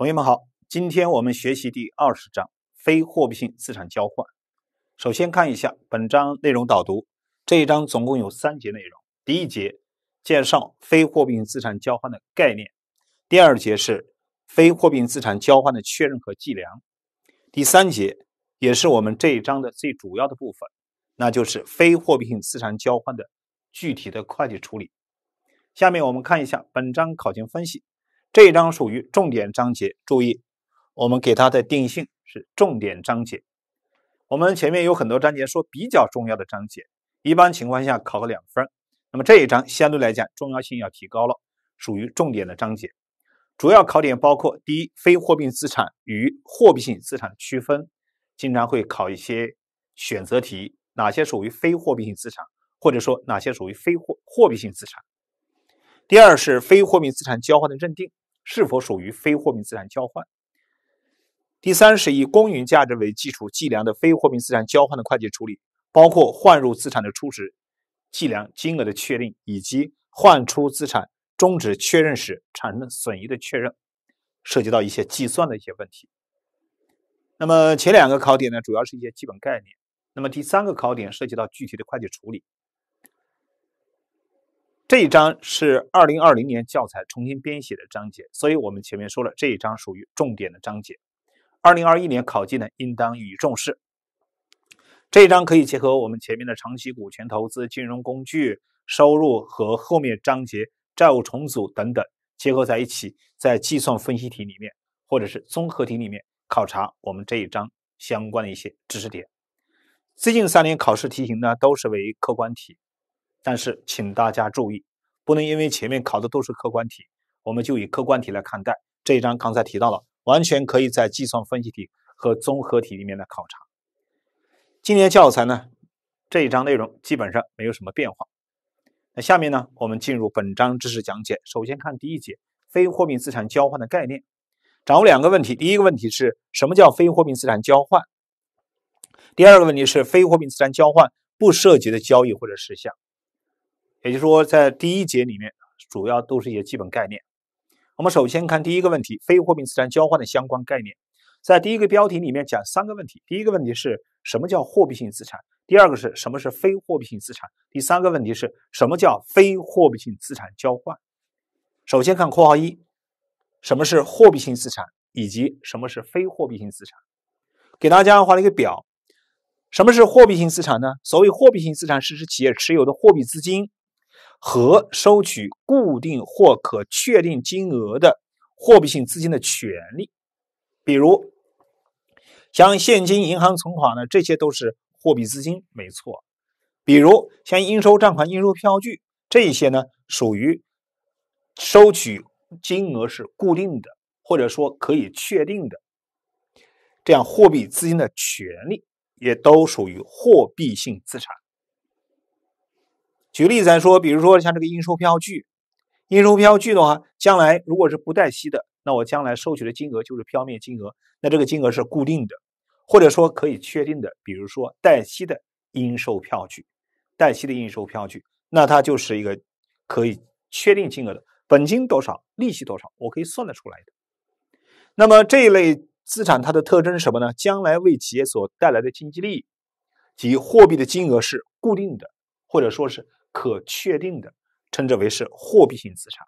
同学们好，今天我们学习第二十章非货币性资产交换。首先看一下本章内容导读。这一章总共有三节内容。第一节介绍非货币性资产交换的概念；第二节是非货币性资产交换的确认和计量；第三节也是我们这一章的最主要的部分，那就是非货币性资产交换的具体的会计处理。下面我们看一下本章考情分析。这一章属于重点章节，注意，我们给它的定性是重点章节。我们前面有很多章节说比较重要的章节，一般情况下考个两分。那么这一章相对来讲重要性要提高了，属于重点的章节。主要考点包括：第一，非货币资产与货币性资产区分，经常会考一些选择题，哪些属于非货币性资产，或者说哪些属于非货货币性资产。第二是非货币资产交换的认定。是否属于非货币资产交换？第三是以公允价值为基础计量的非货币资产交换的会计处理，包括换入资产的初始计量金额的确定，以及换出资产终止确认时产生的损益的确认，涉及到一些计算的一些问题。那么前两个考点呢，主要是一些基本概念。那么第三个考点涉及到具体的会计处理。这一章是二零二零年教材重新编写的章节，所以我们前面说了，这一章属于重点的章节。二零二一年考季呢，应当予以重视。这一章可以结合我们前面的长期股权投资、金融工具收入和后面章节债务重组等等结合在一起，在计算分析题里面或者是综合题里面考察我们这一章相关的一些知识点。最近三年考试题型呢，都是为客观题。但是，请大家注意，不能因为前面考的都是客观题，我们就以客观题来看待这一章。刚才提到了，完全可以在计算分析题和综合题里面来考察。今年教材呢，这一章内容基本上没有什么变化。那下面呢，我们进入本章知识讲解。首先看第一节“非货币资产交换”的概念，掌握两个问题：第一个问题是什么叫非货币资产交换？第二个问题是非货币资产交换不涉及的交易或者事项。也就是说，在第一节里面，主要都是一些基本概念。我们首先看第一个问题：非货币资产交换的相关概念。在第一个标题里面讲三个问题。第一个问题是什么叫货币性资产？第二个是什么是非货币性资产？第三个问题是什么叫非货币性资产交换？首先看括号一：什么是货币性资产以及什么是非货币性资产？给大家画了一个表。什么是货币性资产呢？所谓货币性资产是指企业持有的货币资金。和收取固定或可确定金额的货币性资金的权利，比如像现金、银行存款呢，这些都是货币资金，没错。比如像应收账款、应收票据这些呢，属于收取金额是固定的或者说可以确定的，这样货币资金的权利也都属于货币性资产。举例子来说，比如说像这个应收票据，应收票据的话，将来如果是不带息的，那我将来收取的金额就是票面金额，那这个金额是固定的，或者说可以确定的。比如说带息的应收票据，带息的应收票据，那它就是一个可以确定金额的，本金多少，利息多少，我可以算得出来的。那么这一类资产它的特征是什么呢？将来为企业所带来的经济利益及货币的金额是固定的，或者说是。可确定的，称之为是货币性资产。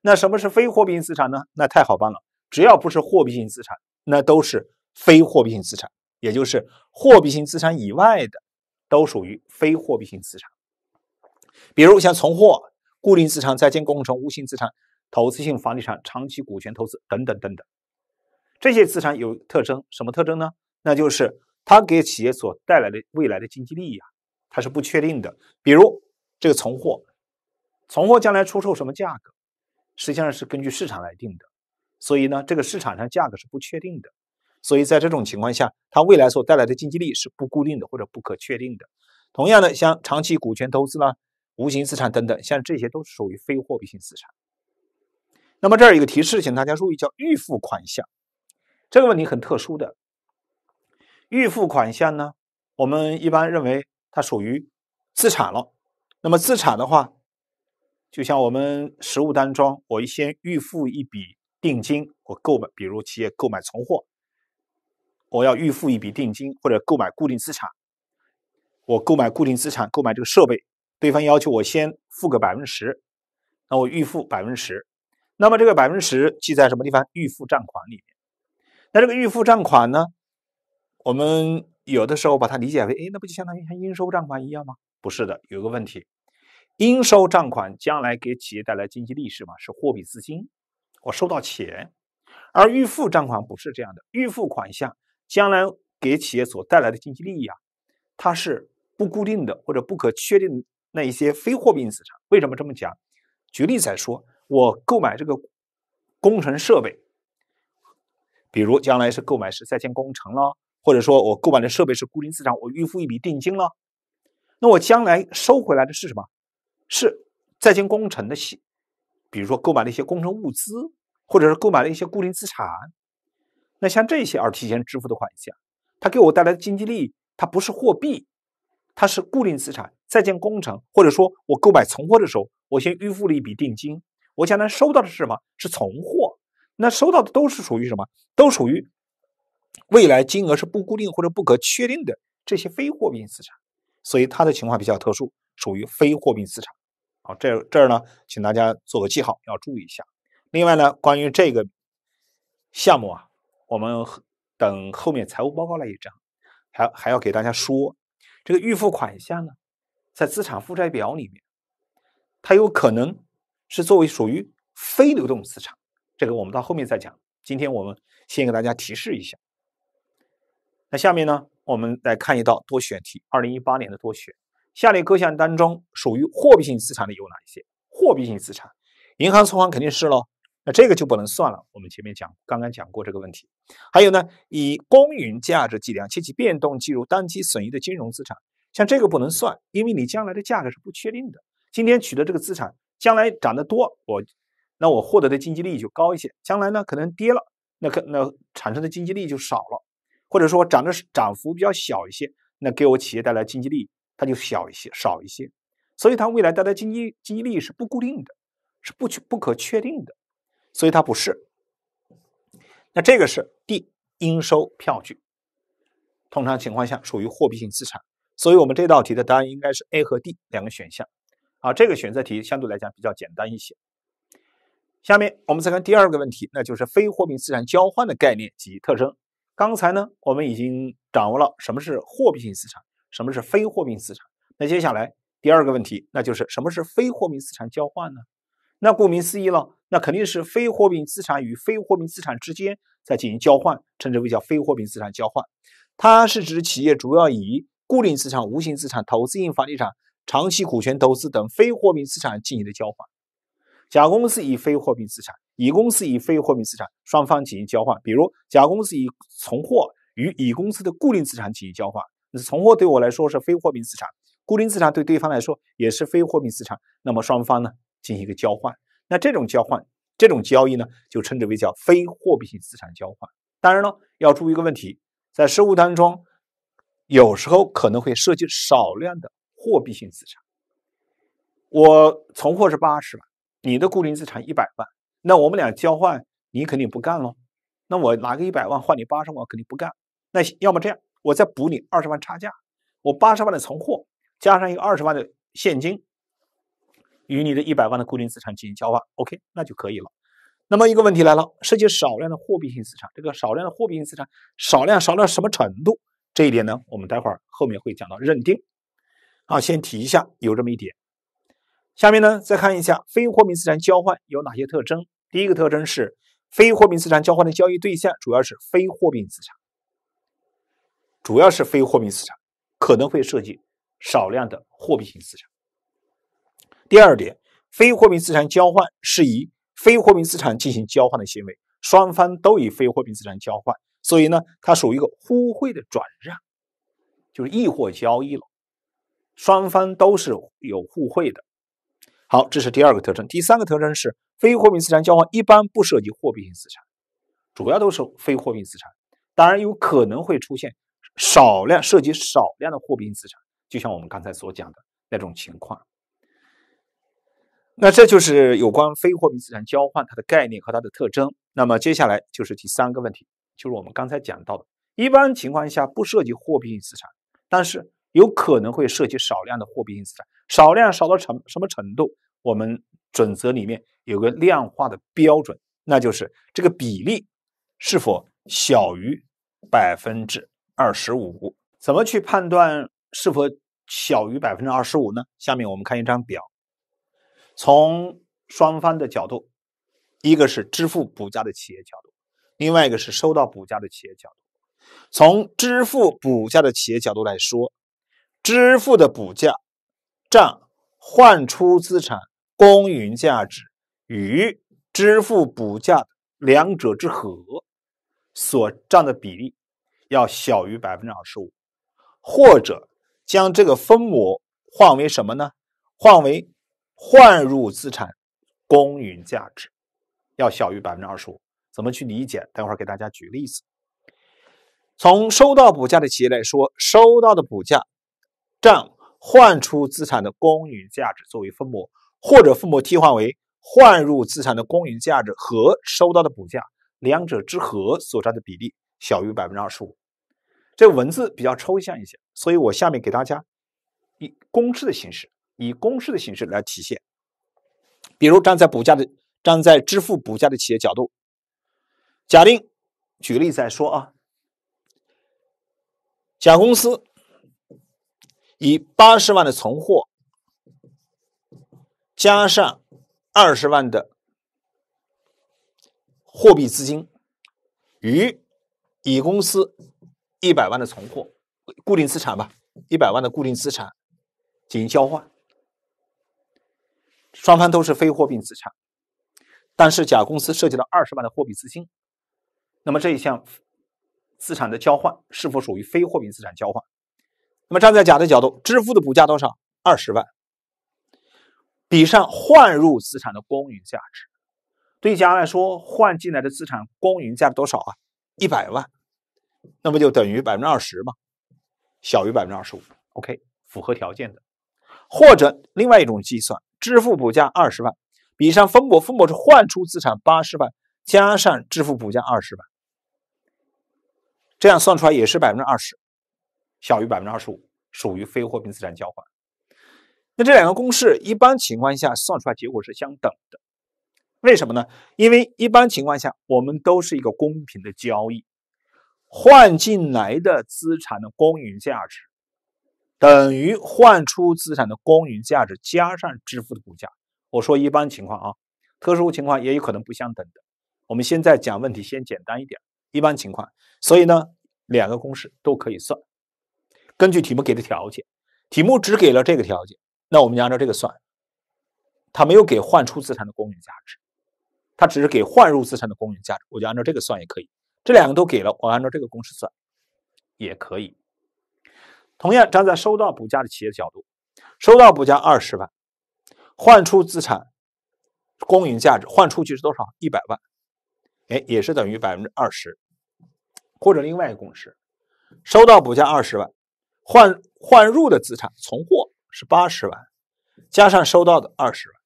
那什么是非货币性资产呢？那太好办了，只要不是货币性资产，那都是非货币性资产，也就是货币性资产以外的，都属于非货币性资产。比如像存货、固定资产、在建工程、无形资产、投资性房地产、长期股权投资等等等等，这些资产有特征，什么特征呢？那就是它给企业所带来的未来的经济利益啊，它是不确定的。比如，这个存货，存货将来出售什么价格，实际上是根据市场来定的，所以呢，这个市场上价格是不确定的，所以在这种情况下，它未来所带来的经济利益是不固定的或者不可确定的。同样的，像长期股权投资啦、无形资产等等，像这些都是属于非货币性资产。那么这儿有一个提示，请大家注意，叫预付款项，这个问题很特殊的。预付款项呢，我们一般认为它属于资产了。那么资产的话，就像我们实物当中，我先预付一笔定金，我购买，比如企业购买存货，我要预付一笔定金，或者购买固定资产，我购买固定资产，购买这个设备，对方要求我先付个百分之十，那我预付百分之十，那么这个百分之十记在什么地方？预付账款里面。那这个预付账款呢，我们有的时候把它理解为，哎，那不就相当于像应收账款一样吗？不是的，有个问题。应收账款将来给企业带来经济利益吗？是货币资金，我收到钱。而预付账款不是这样的，预付款项将来给企业所带来的经济利益啊，它是不固定的或者不可确定的那一些非货币资产。为什么这么讲？举例来说，我购买这个工程设备，比如将来是购买是在建工程了，或者说我购买的设备是固定资产，我预付一笔定金了，那我将来收回来的是什么？是在建工程的，比如说购买了一些工程物资，或者是购买了一些固定资产。那像这些而提前支付的款项，它给我带来的经济利益，它不是货币，它是固定资产、在建工程，或者说我购买存货的时候，我先预付了一笔定金，我将来收到的是什么？是存货。那收到的都是属于什么？都属于未来金额是不固定或者不可确定的这些非货币资产。所以，它的情况比较特殊，属于非货币资产。好，这这儿呢，请大家做个记号，要注意一下。另外呢，关于这个项目啊，我们等后面财务报告那一章，还还要给大家说，这个预付款项呢，在资产负债表里面，它有可能是作为属于非流动资产，这个我们到后面再讲。今天我们先给大家提示一下。那下面呢，我们来看一道多选题，二零一八年的多选。下列各项当中属于货币性资产的有哪一些？货币性资产，银行存款肯定是咯，那这个就不能算了。我们前面讲，刚刚讲过这个问题。还有呢，以公允价值计量且其变动计入当期损益的金融资产，像这个不能算，因为你将来的价格是不确定的。今天取得这个资产，将来涨得多，我那我获得的经济利益就高一些；将来呢，可能跌了，那可那产生的经济利益就少了。或者说涨的涨幅比较小一些，那给我企业带来经济利益。它就小一些，少一些，所以它未来带来经济经济利益是不固定的，是不确不可确定的，所以它不是。那这个是 D，应收票据，通常情况下属于货币性资产，所以我们这道题的答案应该是 A 和 D 两个选项。啊，这个选择题相对来讲比较简单一些。下面我们再看第二个问题，那就是非货币资产交换的概念及特征。刚才呢，我们已经掌握了什么是货币性资产。什么是非货币资产？那接下来第二个问题，那就是什么是非货币资产交换呢？那顾名思义了，那肯定是非货币资产与非货币资产之间在进行交换，称之为叫非货币资产交换。它是指企业主要以固定资产、无形资产、投资性房地产、长期股权投资等非货币资产进行的交换。甲公司以非货币资产，乙公司以非货币资产，双方进行交换。比如，甲公司以存货与乙公司的固定资产进行交换。那存货对我来说是非货币资产，固定资产对对方来说也是非货币资产。那么双方呢进行一个交换，那这种交换、这种交易呢就称之为叫非货币性资产交换。当然了，要注意一个问题，在实物当中，有时候可能会涉及少量的货币性资产。我存货是八十万，你的固定资产一百万，那我们俩交换，你肯定不干喽。那我拿个一百万换你八十万，肯定不干。那要么这样。我再补你二十万差价，我八十万的存货加上一个二十万的现金，与你的一百万的固定资产进行交换，OK，那就可以了。那么一个问题来了，涉及少量的货币性资产，这个少量的货币性资产，少量少到什么程度？这一点呢，我们待会儿后面会讲到认定。啊，先提一下有这么一点。下面呢，再看一下非货币资产交换有哪些特征。第一个特征是，非货币资产交换的交易对象主要是非货币资产。主要是非货币资产，可能会涉及少量的货币性资产。第二点，非货币资产交换是以非货币资产进行交换的行为，双方都以非货币资产交换，所以呢，它属于一个互惠的转让，就是易货交易了，双方都是有互惠的。好，这是第二个特征。第三个特征是，非货币资产交换一般不涉及货币性资产，主要都是非货币资产，当然有可能会出现。少量涉及少量的货币性资产，就像我们刚才所讲的那种情况。那这就是有关非货币资产交换它的概念和它的特征。那么接下来就是第三个问题，就是我们刚才讲到的，一般情况下不涉及货币性资产，但是有可能会涉及少量的货币性资产。少量少到成什么程度？我们准则里面有个量化的标准，那就是这个比例是否小于百分之。二十五，怎么去判断是否小于百分之二十五呢？下面我们看一张表，从双方的角度，一个是支付补价的企业角度，另外一个是收到补价的企业角度。从支付补价的企业角度来说，支付的补价占换出资产公允价值与支付补价两者之和所占的比例。要小于百分之二十五，或者将这个分母换为什么呢？换为换入资产公允价值要小于百分之二十五。怎么去理解？等会儿给大家举例子。从收到补价的企业来说，收到的补价占换出资产的公允价值作为分母，或者分母替换为换入资产的公允价值和收到的补价两者之和所占的比例。小于百分之二十五，这文字比较抽象一些，所以我下面给大家以公式的形式，以公式的形式来体现。比如站在补价的，站在支付补价的企业角度，假定举例再说啊，甲公司以八十万的存货加上二十万的货币资金与。乙公司一百万的存货，固定资产吧，一百万的固定资产进行交换，双方都是非货币资产，但是甲公司涉及到二十万的货币资金，那么这一项资产的交换是否属于非货币资产交换？那么站在甲的角度，支付的补价多少？二十万，比上换入资产的公允价值，对甲来说，换进来的资产公允价值多少啊？一百万。那么就等于百分之二十嘛，小于百分之二十五，OK，符合条件的。或者另外一种计算，支付补价二十万，比上分母，分母是换出资产八十万加上支付补价二十万，这样算出来也是百分之二十，小于百分之二十五，属于非货币资产交换。那这两个公式一般情况下算出来结果是相等的，为什么呢？因为一般情况下我们都是一个公平的交易。换进来的资产的公允价值等于换出资产的公允价值加上支付的股价。我说一般情况啊，特殊情况也有可能不相等的。我们现在讲问题，先简单一点，一般情况。所以呢，两个公式都可以算。根据题目给的条件，题目只给了这个条件，那我们就按照这个算。他没有给换出资产的公允价值，他只是给换入资产的公允价值，我就按照这个算也可以。这两个都给了，我按照这个公式算也可以。同样，站在收到补价的企业角度，收到补价二十万，换出资产公允价值换出去是多少？一百万，哎，也是等于百分之二十。或者另外一个公式，收到补价二十万，换换入的资产存货是八十万，加上收到的二十万，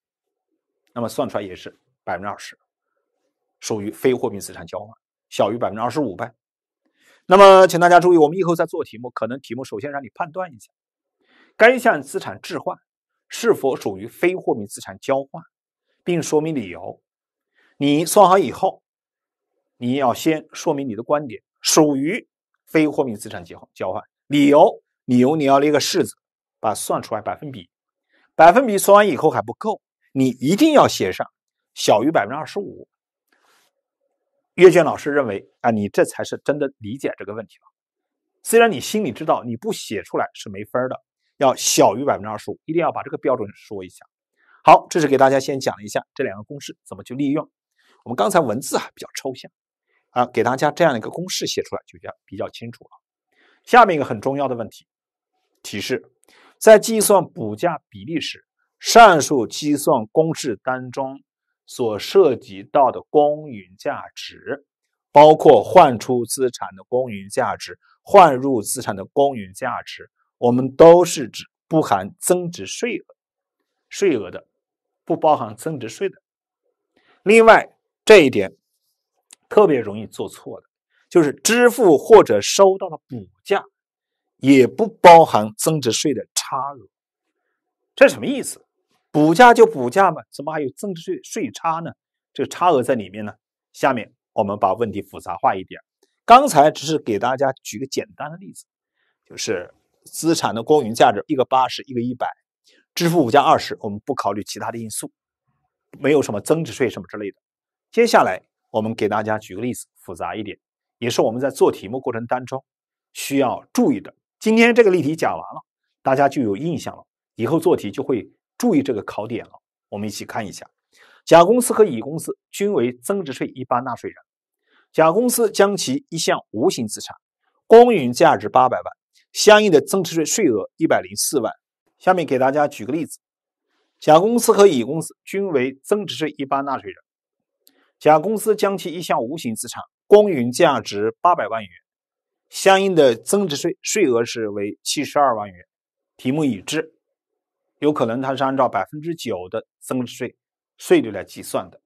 那么算出来也是百分之二十，属于非货币资产交换。小于百分之二十五呗。那么，请大家注意，我们以后再做题目，可能题目首先让你判断一下该项资产置换是否属于非货币资产交换，并说明理由。你算好以后，你要先说明你的观点属于非货币资产交交换，理由理由你要列个式子，把算出来百分比。百分比算完以后还不够，你一定要写上小于百分之二十五。阅卷老师认为啊，你这才是真的理解这个问题了。虽然你心里知道你不写出来是没分的，要小于百分之二十五，一定要把这个标准说一下。好，这是给大家先讲一下这两个公式怎么去利用。我们刚才文字啊比较抽象啊，给大家这样一个公式写出来就比较比较清楚了。下面一个很重要的问题提示，在计算补价比例时，上述计算公式当中。所涉及到的公允价值，包括换出资产的公允价值、换入资产的公允价值，我们都是指不含增值税额、税额的，不包含增值税的。另外，这一点特别容易做错的，就是支付或者收到的补价也不包含增值税的差额。这什么意思？补价就补价嘛，怎么还有增值税税差呢？这个差额在里面呢。下面我们把问题复杂化一点，刚才只是给大家举个简单的例子，就是资产的公允价值一个八十，一个一百，支付五加二十，我们不考虑其他的因素，没有什么增值税什么之类的。接下来我们给大家举个例子，复杂一点，也是我们在做题目过程当中需要注意的。今天这个例题讲完了，大家就有印象了，以后做题就会。注意这个考点了，我们一起看一下。甲公司和乙公司均为增值税一般纳税人，甲公司将其一项无形资产，公允价值八百万，相应的增值税税额一百零四万。下面给大家举个例子：甲公司和乙公司均为增值税一般纳税人，甲公司将其一项无形资产，公允价值八百万元，相应的增值税税额是为七十二万元。题目已知。有可能它是按照百分之九的增值税税率来计算的。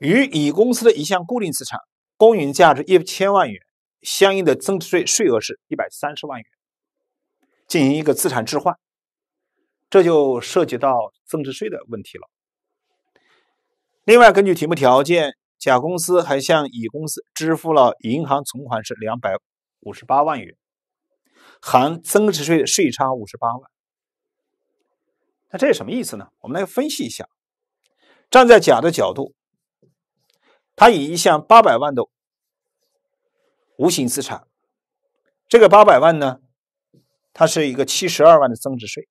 与乙公司的一项固定资产公允价值一千万元，相应的增值税税额是一百三十万元，进行一个资产置换，这就涉及到增值税的问题了。另外，根据题目条件，甲公司还向乙公司支付了银行存款是两百五十八万元，含增值税税差五十八万。那这是什么意思呢？我们来分析一下。站在甲的角度，他以一项八百万的无形资产，这个八百万呢，它是一个七十二万的增值税，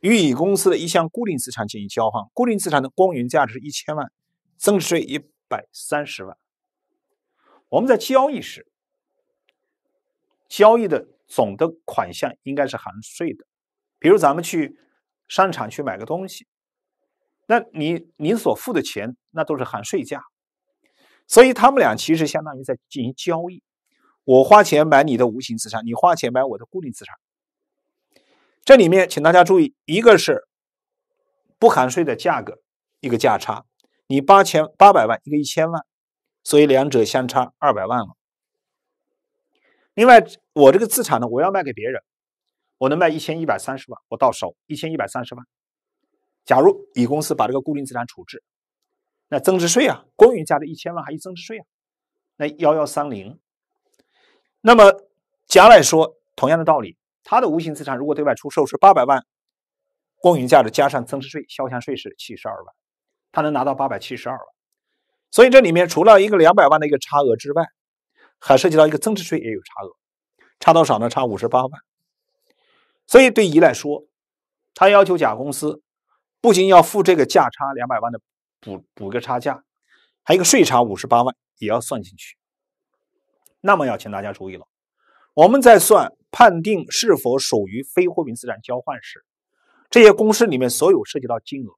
与乙公司的一项固定资产进行交换。固定资产的公允价值一千万，增值税一百三十万。我们在交易时，交易的总的款项应该是含税的。比如咱们去商场去买个东西，那你你所付的钱那都是含税价，所以他们俩其实相当于在进行交易，我花钱买你的无形资产，你花钱买我的固定资产。这里面请大家注意，一个是不含税的价格，一个价差，你八千八百万，一个一千万，所以两者相差二百万了。另外，我这个资产呢，我要卖给别人。我能卖一千一百三十万，我到手一千一百三十万。假如乙公司把这个固定资产处置，那增值税啊，公允价值一千万还一增值税啊，那幺幺三零。那么，甲来说同样的道理，他的无形资产如果对外出售是八百万，公允价值加上增值税、销项税是七十二万，他能拿到八百七十二万。所以这里面除了一个两百万的一个差额之外，还涉及到一个增值税也有差额，差多少呢？差五十八万。所以对乙来说，他要求甲公司不仅要付这个价差两百万的补补一个差价，还一个税差五十八万也要算进去。那么要请大家注意了，我们在算判定是否属于非货币资产交换时，这些公式里面所有涉及到金额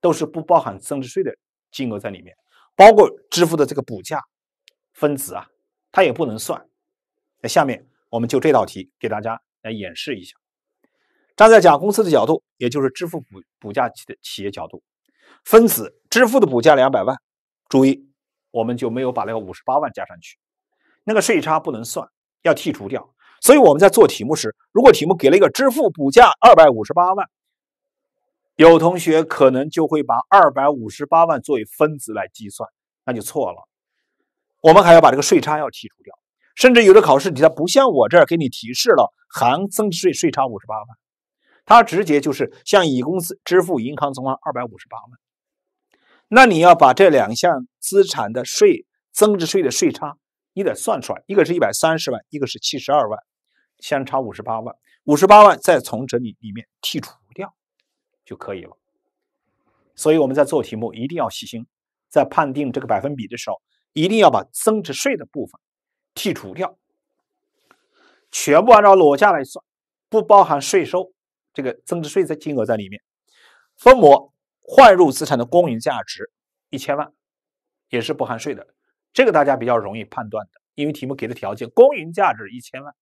都是不包含增值税的金额在里面，包括支付的这个补价，分子啊，它也不能算。那下面我们就这道题给大家来演示一下。站在甲公司的角度，也就是支付补补价企的企业角度，分子支付的补价两百万，注意，我们就没有把那个五十八万加上去，那个税差不能算，要剔除掉。所以我们在做题目时，如果题目给了一个支付补价二百五十八万，有同学可能就会把二百五十八万作为分子来计算，那就错了。我们还要把这个税差要剔除掉，甚至有的考试题它不像我这儿给你提示了，含增值税税差五十八万。它直接就是向乙公司支付银行存款二百五十八万，那你要把这两项资产的税增值税的税差，你得算出来，一个是一百三十万，一个是七十二万，相差五十八万，五十八万再从这里里面剔除掉就可以了。所以我们在做题目一定要细心，在判定这个百分比的时候，一定要把增值税的部分剔除掉，全部按照裸价来算，不包含税收。这个增值税的金额在里面，分母换入资产的公允价值一千万，也是不含税的，这个大家比较容易判断的，因为题目给的条件公允价值一千万，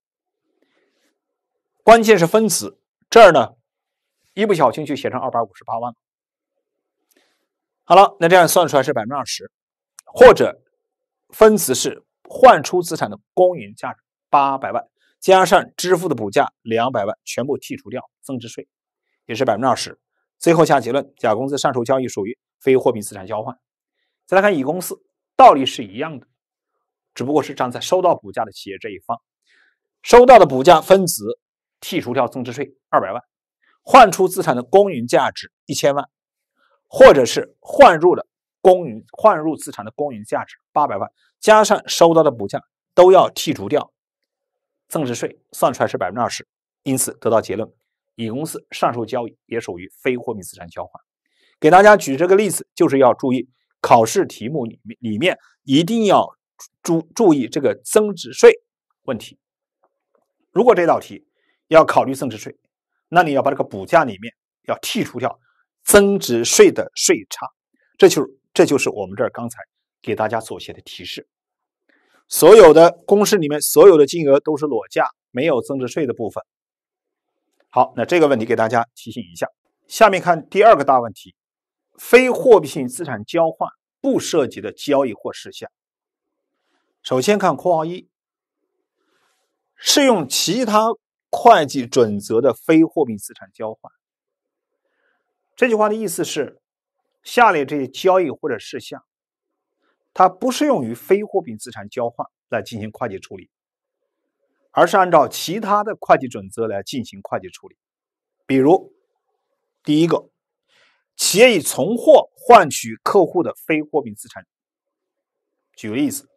关键是分子这儿呢，一不小心就写成二百五十八万了。好了，那这样算出来是百分之二十，或者分子是换出资产的公允价值八百万。加上支付的补价两百万，全部剔除掉增值税，也是百分之二十。最后下结论，甲公司上述交易属于非货币资产交换。再来看乙公司，道理是一样的，只不过是站在收到补价的企业这一方，收到的补价分子剔除掉增值税二百万，换出资产的公允价值一千万，或者是换入的公允换入资产的公允价值八百万，加上收到的补价都要剔除掉。增值税算出来是百分之二十，因此得到结论，乙公司上述交易也属于非货币资产交换。给大家举这个例子，就是要注意考试题目里面里面一定要注注意这个增值税问题。如果这道题要考虑增值税，那你要把这个补价里面要剔除掉增值税的税差，这就这就是我们这儿刚才给大家所写的提示。所有的公式里面，所有的金额都是裸价，没有增值税的部分。好，那这个问题给大家提醒一下。下面看第二个大问题：非货币性资产交换不涉及的交易或事项。首先看括号一，适用其他会计准则的非货币资产交换。这句话的意思是，下列这些交易或者事项。它不适用于非货币资产交换来进行会计处理，而是按照其他的会计准则来进行会计处理。比如，第一个，企业以存货换取客户的非货币资产。举个例子，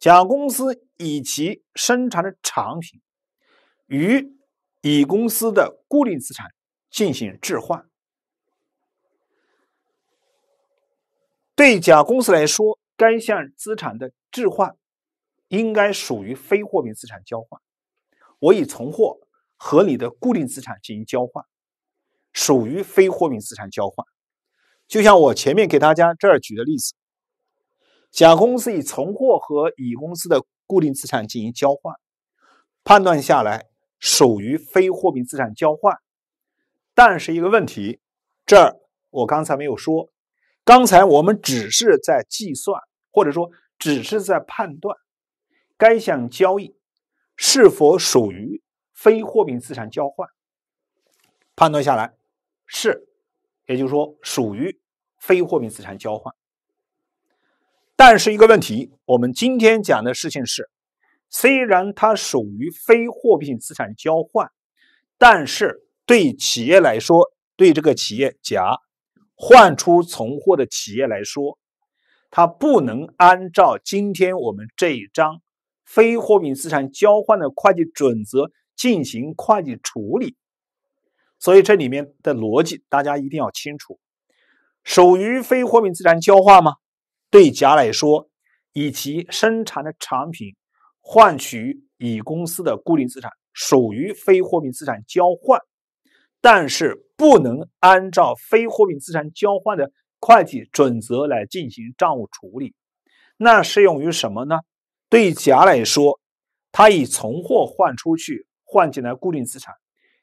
甲公司以其生产的产品与乙公司的固定资产进行置换，对甲公司来说。该项资产的置换应该属于非货币资产交换。我以存货和你的固定资产进行交换，属于非货币资产交换。就像我前面给大家这儿举的例子，甲公司以存货和乙公司的固定资产进行交换，判断下来属于非货币资产交换。但是一个问题，这儿我刚才没有说。刚才我们只是在计算，或者说只是在判断该项交易是否属于非货币资产交换。判断下来是，也就是说属于非货币资产交换。但是一个问题，我们今天讲的事情是，虽然它属于非货币资产交换，但是对企业来说，对这个企业甲。换出存货的企业来说，它不能按照今天我们这一章非货币资产交换的会计准则进行会计处理，所以这里面的逻辑大家一定要清楚。属于非货币资产交换吗？对甲来说，以其生产的产品换取乙公司的固定资产，属于非货币资产交换。但是不能按照非货币资产交换的会计准则来进行账务处理。那适用于什么呢？对甲来说，他以存货换出去，换进来固定资产，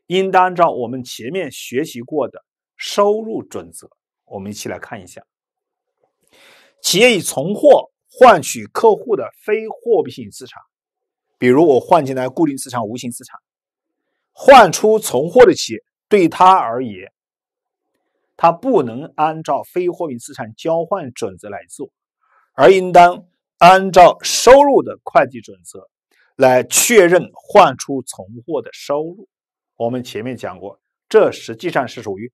应当按照我们前面学习过的收入准则。我们一起来看一下，企业以存货换取客户的非货币性资产，比如我换进来固定资产、无形资产，换出存货的企业。对他而言，他不能按照非货币资产交换准则来做，而应当按照收入的会计准则来确认换出存货的收入。我们前面讲过，这实际上是属于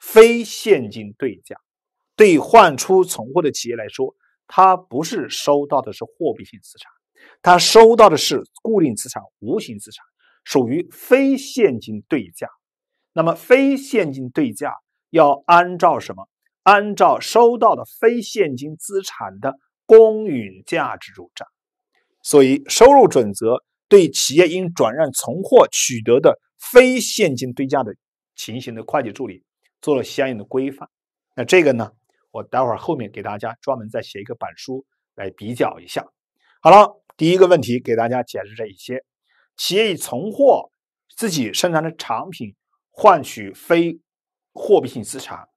非现金对价。对换出存货的企业来说，他不是收到的是货币性资产，他收到的是固定资产、无形资产，属于非现金对价。那么非现金对价要按照什么？按照收到的非现金资产的公允价值入账。所以收入准则对企业因转让存货取得的非现金对价的情形的会计处理做了相应的规范。那这个呢，我待会儿后面给大家专门再写一个板书来比较一下。好了，第一个问题给大家解释这一些：企业以存货自己生产的产品。换取非货币性资产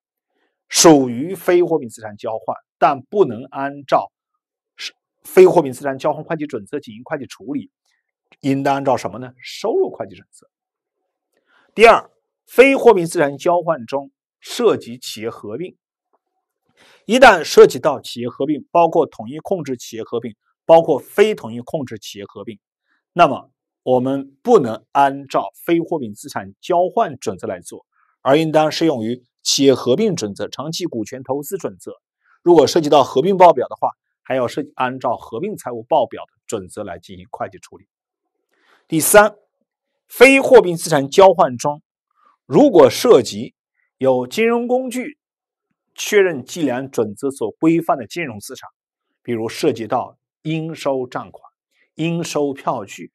属于非货币资产交换，但不能按照非货币资产交换会计准则进行会计处理，应当按照什么呢？收入会计准则。第二，非货币资产交换中涉及企业合并，一旦涉及到企业合并，包括统一控制企业合并，包括非统一控制企业合并，那么。我们不能按照非货币资产交换准则来做，而应当适用于企业合并准则、长期股权投资准则。如果涉及到合并报表的话，还要涉按照合并财务报表的准则来进行会计处理。第三，非货币资产交换中，如果涉及有金融工具确认计量准则所规范的金融资产，比如涉及到应收账款、应收票据。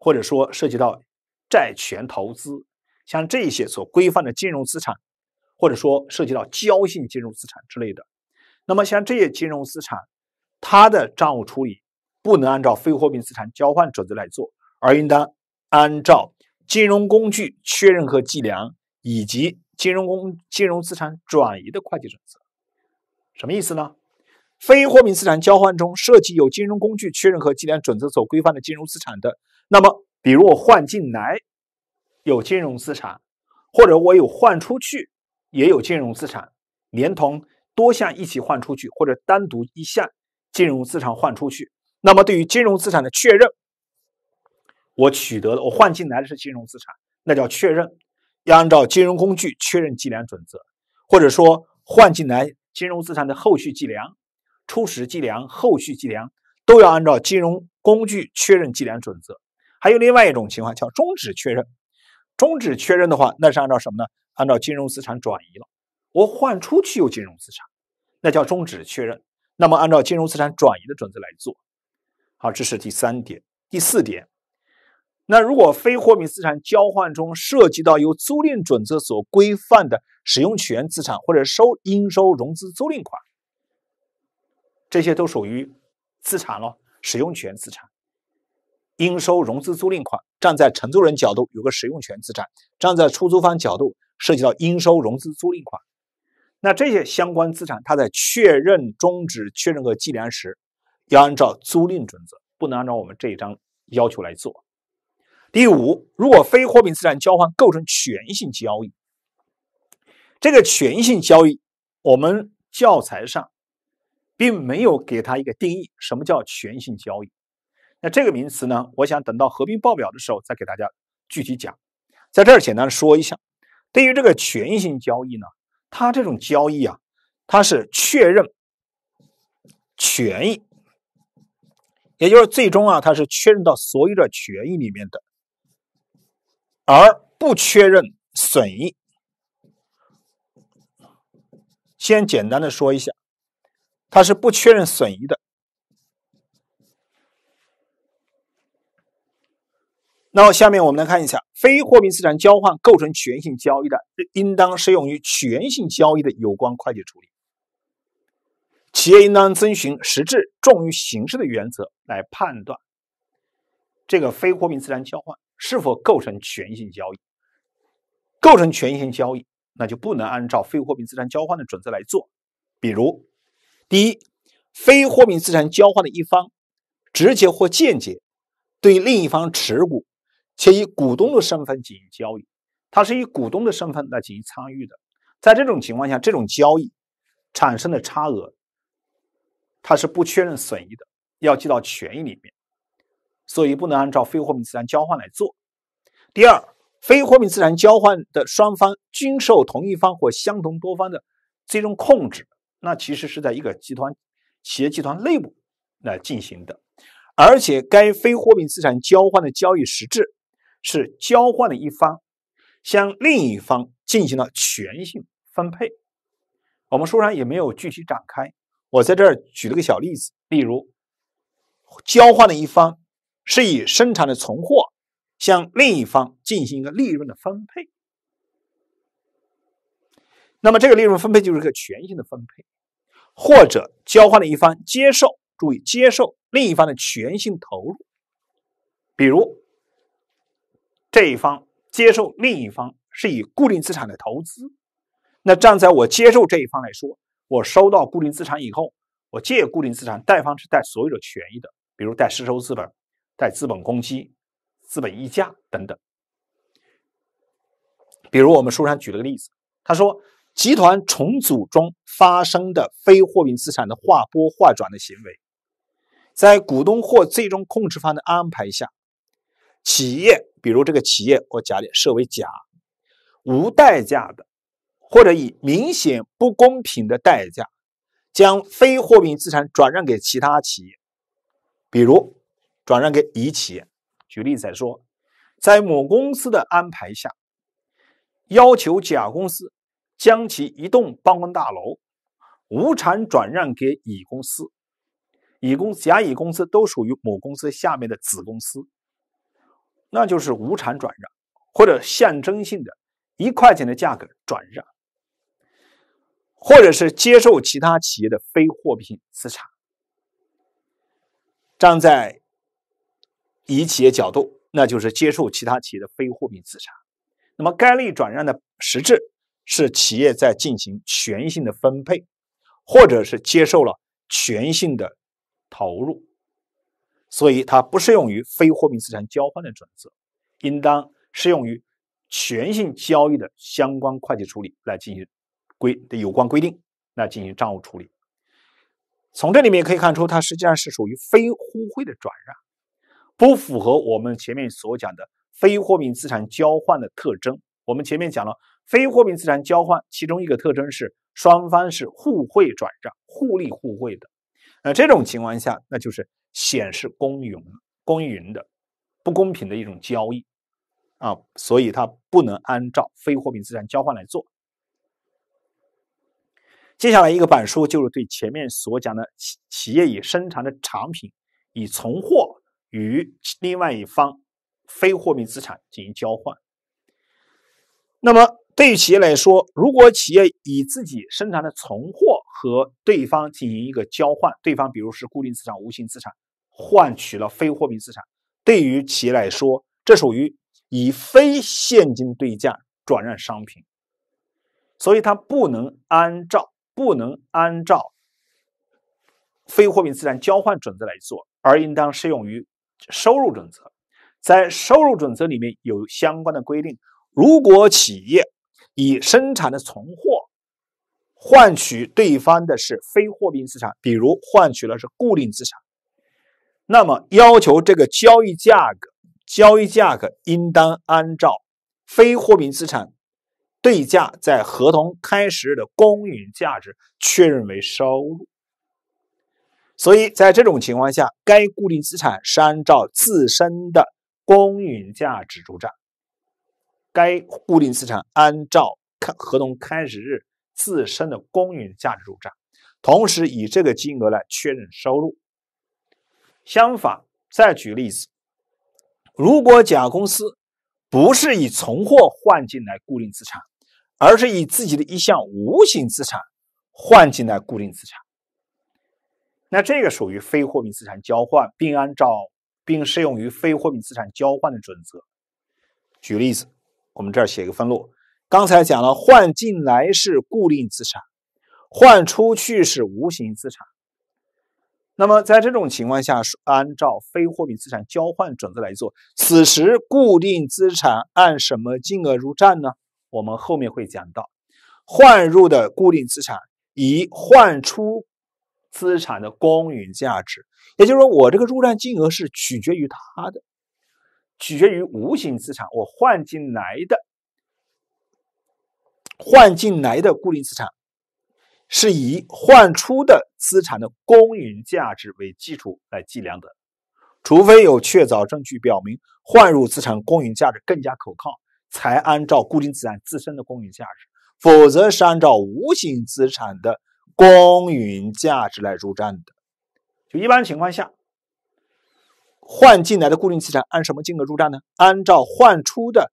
或者说涉及到债权投资，像这些所规范的金融资产，或者说涉及到交信金融资产之类的，那么像这些金融资产，它的账务处理不能按照非货币资产交换准则来做，而应当按照金融工具确认和计量以及金融工金融资产转移的会计准则。什么意思呢？非货币资产交换中涉及有金融工具确认和计量准则所规范的金融资产的。那么，比如我换进来有金融资产，或者我有换出去也有金融资产，连同多项一起换出去，或者单独一项金融资产换出去。那么，对于金融资产的确认，我取得了我换进来的是金融资产，那叫确认，要按照金融工具确认计量准则，或者说换进来金融资产的后续计量、初始计量、后续计量都要按照金融工具确认计量准则。还有另外一种情况叫终止确认，终止确认的话，那是按照什么呢？按照金融资产转移了，我换出去有金融资产，那叫终止确认。那么按照金融资产转移的准则来做。好，这是第三点，第四点。那如果非货币资产交换中涉及到由租赁准则所规范的使用权资产或者收应收融资租赁款，这些都属于资产咯，使用权资产。应收融资租赁款，站在承租人角度有个使用权资产，站在出租方角度涉及到应收融资租赁款。那这些相关资产，它在确认、终止确认和计量时，要按照租赁准则，不能按照我们这一章要求来做。第五，如果非货币资产交换构成权益性交易，这个权益性交易，我们教材上并没有给它一个定义，什么叫权益性交易？那这个名词呢，我想等到合并报表的时候再给大家具体讲，在这儿简单说一下，对于这个权益性交易呢，它这种交易啊，它是确认权益，也就是最终啊，它是确认到所有的权益里面的，而不确认损益。先简单的说一下，它是不确认损益的。那么，下面我们来看一下，非货币资产交换构成全性交易的，应当适用于全性交易的有关会计处理。企业应当遵循实质重于形式的原则来判断这个非货币资产交换是否构成全性交易。构成全性交易，那就不能按照非货币资产交换的准则来做。比如，第一，非货币资产交换的一方直接或间接对另一方持股。且以股东的身份进行交易，它是以股东的身份来进行参与的。在这种情况下，这种交易产生的差额，它是不确认损益的，要记到权益里面，所以不能按照非货币资产交换来做。第二，非货币资产交换的双方均受同一方或相同多方的最终控制，那其实是在一个集团企业集团内部来进行的，而且该非货币资产交换的交易实质。是交换的一方向另一方进行了全性分配，我们书上也没有具体展开。我在这儿举了个小例子，例如，交换的一方是以生产的存货向另一方进行一个利润的分配，那么这个利润分配就是一个全性的分配，或者交换的一方接受，注意接受另一方的全性投入，比如。这一方接受另一方是以固定资产的投资，那站在我接受这一方来说，我收到固定资产以后，我借固定资产，贷方是贷所有者权益的，比如贷实收资本、贷资本公积、资本溢价等等。比如我们书上举了个例子，他说集团重组中发生的非货币资产的划拨、划转的行为，在股东或最终控制方的安排下，企业。比如这个企业，我假定设为甲，无代价的，或者以明显不公平的代价，将非货币资产转让给其他企业，比如转让给乙企业。举例子来说，在某公司的安排下，要求甲公司将其一栋办公大楼无偿转让给乙公司。乙公、甲乙公司都属于某公司下面的子公司。那就是无偿转让，或者象征性的，一块钱的价格转让，或者是接受其他企业的非货币性资产。站在以企业角度，那就是接受其他企业的非货币资产。那么，该类转让的实质是企业在进行全性的分配，或者是接受了全性的投入。所以它不适用于非货币资产交换的准则，应当适用于权性交易的相关会计处理来进行规的有关规定，来进行账务处理。从这里面可以看出，它实际上是属于非互惠的转让，不符合我们前面所讲的非货币资产交换的特征。我们前面讲了非货币资产交换，其中一个特征是双方是互惠转让、互利互惠的。那这种情况下，那就是。显示公允、公允的不公平的一种交易啊，所以它不能按照非货币资产交换来做。接下来一个板书就是对前面所讲的企企业以生产的产品以存货与另外一方非货币资产进行交换。那么对于企业来说，如果企业以自己生产的存货，和对方进行一个交换，对方比如是固定资产、无形资产，换取了非货币资产。对于企业来说，这属于以非现金对价转让商品，所以它不能按照不能按照非货币资产交换准则来做，而应当适用于收入准则。在收入准则里面有相关的规定，如果企业以生产的存货，换取对方的是非货币资产，比如换取了是固定资产，那么要求这个交易价格，交易价格应当按照非货币资产对价在合同开始日的公允价值确认为收入。所以在这种情况下，该固定资产是按照自身的公允价值入账，该固定资产按照开合同开始日。自身的公允价值入账，同时以这个金额来确认收入。相反，再举例子，如果甲公司不是以存货换进来固定资产，而是以自己的一项无形资产换进来固定资产，那这个属于非货币资产交换，并按照并适用于非货币资产交换的准则。举例子，我们这儿写一个分录。刚才讲了，换进来是固定资产，换出去是无形资产。那么在这种情况下，按照非货币资产交换准则来做，此时固定资产按什么金额入账呢？我们后面会讲到，换入的固定资产以换出资产的公允价值，也就是说，我这个入账金额是取决于它的，取决于无形资产我换进来的。换进来的固定资产，是以换出的资产的公允价值为基础来计量的，除非有确凿证据表明换入资产公允价值更加可靠，才按照固定资产自身的公允价值；否则是按照无形资产的公允价值来入账的。就一般情况下，换进来的固定资产按什么金额入账呢？按照换出的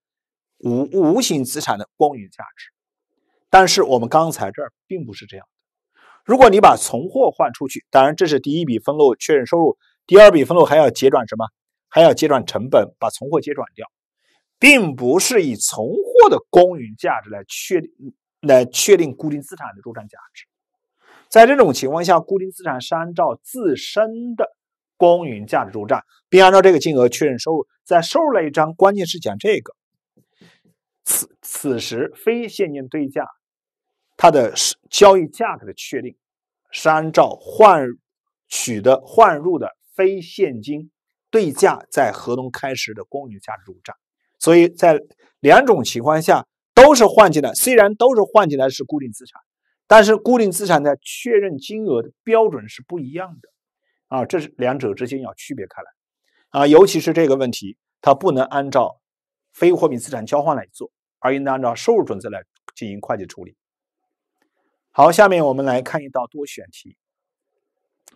无无形资产的公允价值。但是我们刚才这儿并不是这样。如果你把存货换出去，当然这是第一笔分录确认收入，第二笔分录还要结转什么？还要结转成本，把存货结转掉，并不是以存货的公允价值来确定来确定固定资产的入账价值。在这种情况下，固定资产是按照自身的公允价值入账，并按照这个金额确认收入。在收入那一章，关键是讲这个。此此时非现金对价。它的交易价格的确定是按照换取得换入的非现金对价在合同开始的公允价值入账，所以在两种情况下都是换进来，虽然都是换进来是固定资产，但是固定资产的确认金额的标准是不一样的啊，这是两者之间要区别开来啊，尤其是这个问题，它不能按照非货币资产交换来做，而应当按照收入准则来进行会计处理。好，下面我们来看一道多选题。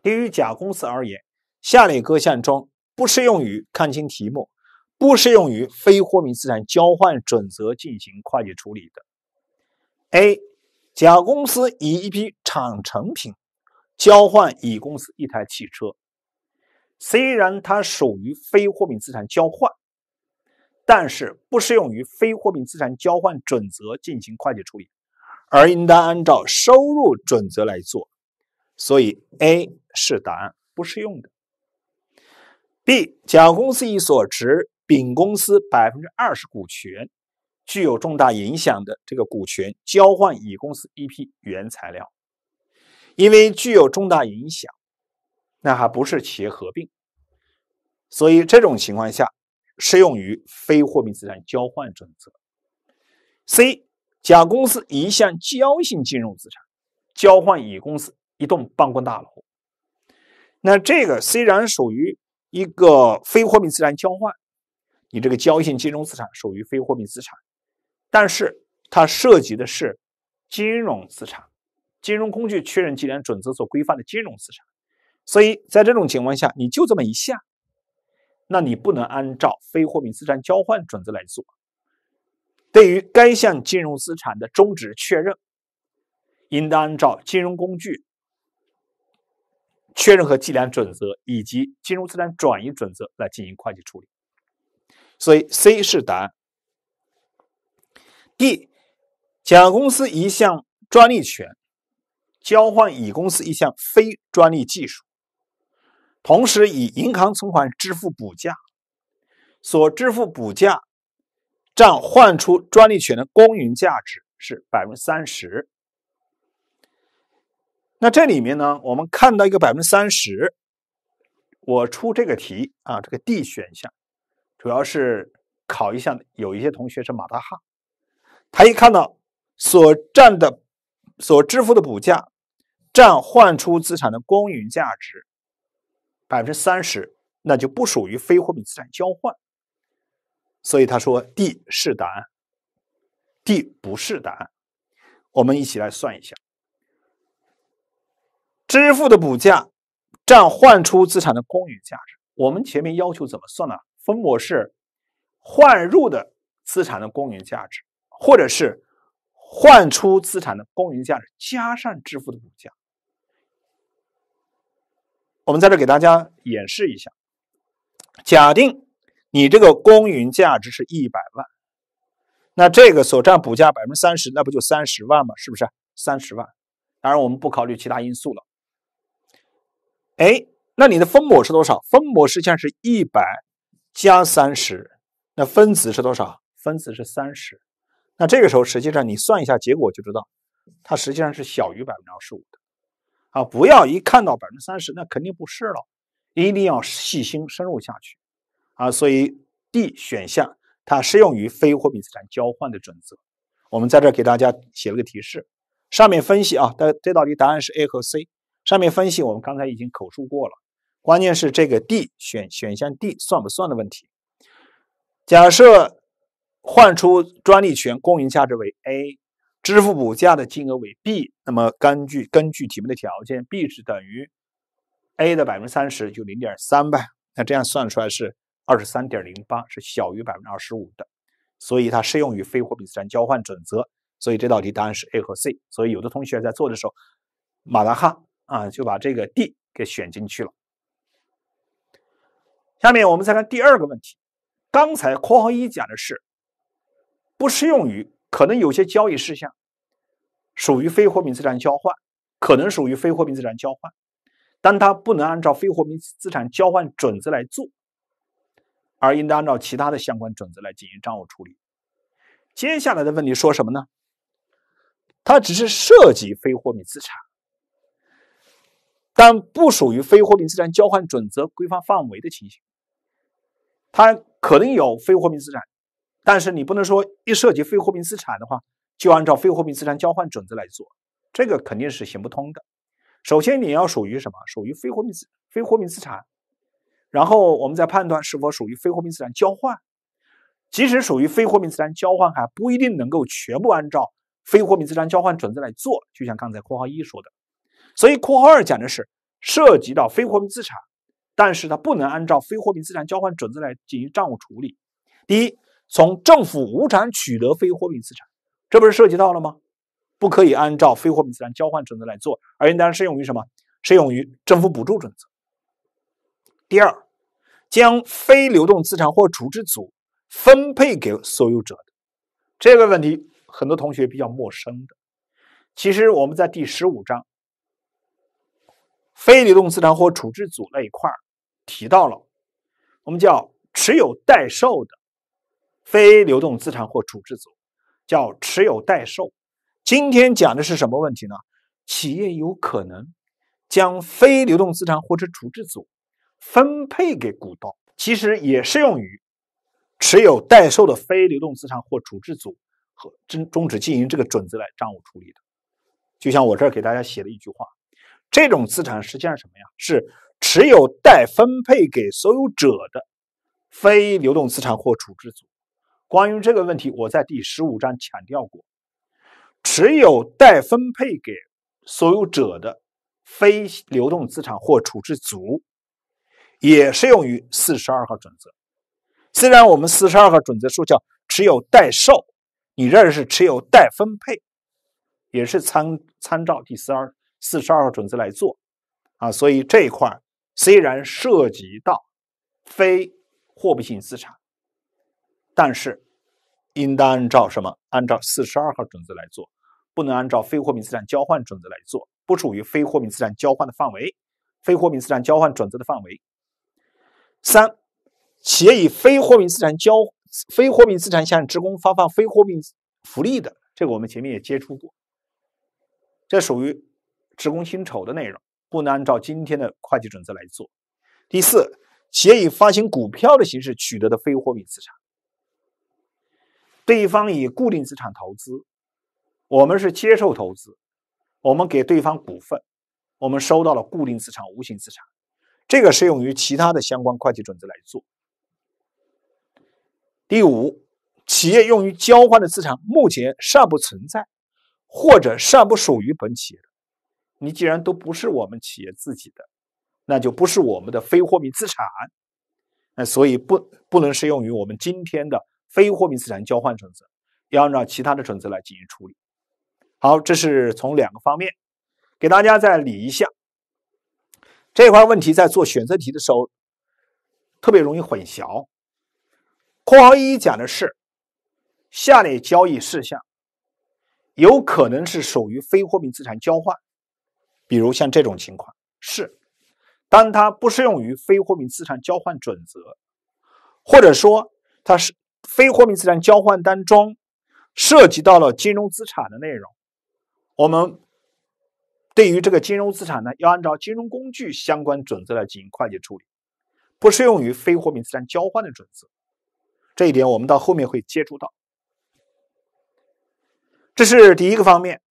对于甲公司而言，下列各项中不适用于看清题目，不适用于非货币资产交换准则进行会计处理的。A. 甲公司以一批产成品交换乙公司一台汽车，虽然它属于非货币资产交换，但是不适用于非货币资产交换准则进行会计处理。而应当按照收入准则来做，所以 A 是答案不适用的。B 甲公司乙所持丙公司百分之二十股权具有重大影响的这个股权交换乙公司一批原材料，因为具有重大影响，那还不是企业合并，所以这种情况下适用于非货币资产交换准则。C。甲公司一项交易性金融资产，交换乙公司一栋办公大楼。那这个虽然属于一个非货币资产交换，你这个交易性金融资产属于非货币资产，但是它涉及的是金融资产，金融工具确认计量准则所规范的金融资产。所以在这种情况下，你就这么一项，那你不能按照非货币资产交换准则来做。对于该项金融资产的终止确认，应当按照金融工具确认和计量准则以及金融资产转移准则来进行会计处理。所以 C 是答案。D，甲公司一项专利权交换乙公司一项非专利技术，同时以银行存款支付补价，所支付补价。占换出专利权的公允价值是百分之三十。那这里面呢，我们看到一个百分之三十。我出这个题啊，这个 D 选项主要是考一下有一些同学是马大哈，他一看到所占的、所支付的补价占换出资产的公允价值百分之三十，那就不属于非货币资产交换。所以他说 D 是答案，D 不是答案。我们一起来算一下，支付的补价占换出资产的公允价值。我们前面要求怎么算呢？分母是换入的资产的公允价值，或者是换出资产的公允价值加上支付的补价。我们在这给大家演示一下，假定。你这个公允价值是一百万，那这个所占补价百分之三十，那不就三十万吗？是不是？三十万。当然，我们不考虑其他因素了。哎，那你的分母是多少？分母实际上是一百加三十，那分子是多少？分子是三十。那这个时候，实际上你算一下结果就知道，它实际上是小于百分之二十五的。啊，不要一看到百分之三十，那肯定不是了。一定要细心深入下去。啊，所以 D 选项它适用于非货币资产交换的准则。我们在这给大家写了个提示。上面分析啊，这这道题答案是 A 和 C。上面分析我们刚才已经口述过了，关键是这个 D 选选项 D 算不算的问题。假设换出专利权公允价值为 A，支付补价的金额为 B，那么根据根据题目的条件，B 是等于 A 的百分之三十，就零点三呗。那这样算出来是。二十三点零八是小于百分之二十五的，所以它适用于非货币资产交换准则。所以这道题答案是 A 和 C。所以有的同学在做的时候马大哈啊就把这个 D 给选进去了。下面我们再看第二个问题。刚才括号一讲的是不适用于，可能有些交易事项属于非货币资产交换，可能属于非货币资产交换，但它不能按照非货币资产交换准则来做。而应当按照其他的相关准则来进行账务处理。接下来的问题说什么呢？它只是涉及非货币资产，但不属于非货币资产交换准则规范范围的情形。它可能有非货币资产，但是你不能说一涉及非货币资产的话就按照非货币资产交换准则来做，这个肯定是行不通的。首先你要属于什么？属于非货币资非货币资产。然后我们再判断是否属于非货币资产交换，即使属于非货币资产交换，还不一定能够全部按照非货币资产交换准则来做。就像刚才括号一说的，所以括号二讲的是涉及到非货币资产，但是它不能按照非货币资产交换准则来进行账务处理。第一，从政府无偿取得非货币资产，这不是涉及到了吗？不可以按照非货币资产交换准则来做，而应当适用于什么？适用于政府补助准则。第二，将非流动资产或处置组分配给所有者的这个问题，很多同学比较陌生的。其实我们在第十五章非流动资产或处置组那一块儿提到了，我们叫持有待售的非流动资产或处置组，叫持有待售。今天讲的是什么问题呢？企业有可能将非流动资产或者处置组。分配给股东，其实也适用于持有待售的非流动资产或处置组和终终止经营这个准则来账务处理的。就像我这儿给大家写了一句话，这种资产实际上什么呀？是持有待分配给所有者的非流动资产或处置组。关于这个问题，我在第十五章强调过，持有待分配给所有者的非流动资产或处置组。也适用于四十二号准则。虽然我们四十二号准则说叫持有待售，你这儿是持有待分配，也是参参照第四二四十二号准则来做啊。所以这一块虽然涉及到非货币性资产，但是应当按照什么？按照四十二号准则来做，不能按照非货币资产交换准则来做，不属于非货币资产交换的范围，非货币资产交换准则的范围。三、企业以非货币资产交非货币资产向职工发放非货币福利的，这个我们前面也接触过，这属于职工薪酬的内容，不能按照今天的会计准则来做。第四，企业以发行股票的形式取得的非货币资产，对方以固定资产投资，我们是接受投资，我们给对方股份，我们收到了固定资产、无形资产。这个适用于其他的相关会计准则来做。第五，企业用于交换的资产目前尚不存在，或者尚不属于本企业的，你既然都不是我们企业自己的，那就不是我们的非货币资产，那所以不不能适用于我们今天的非货币资产交换准则，要按照其他的准则来进行处理。好，这是从两个方面给大家再理一下。这块问题在做选择题的时候特别容易混淆。括号一讲的是下列交易事项有可能是属于非货币资产交换，比如像这种情况是，当它不适用于非货币资产交换准则，或者说它是非货币资产交换当中涉及到了金融资产的内容，我们。对于这个金融资产呢，要按照金融工具相关准则来进行会计处理，不适用于非货币资产交换的准则。这一点我们到后面会接触到。这是第一个方面，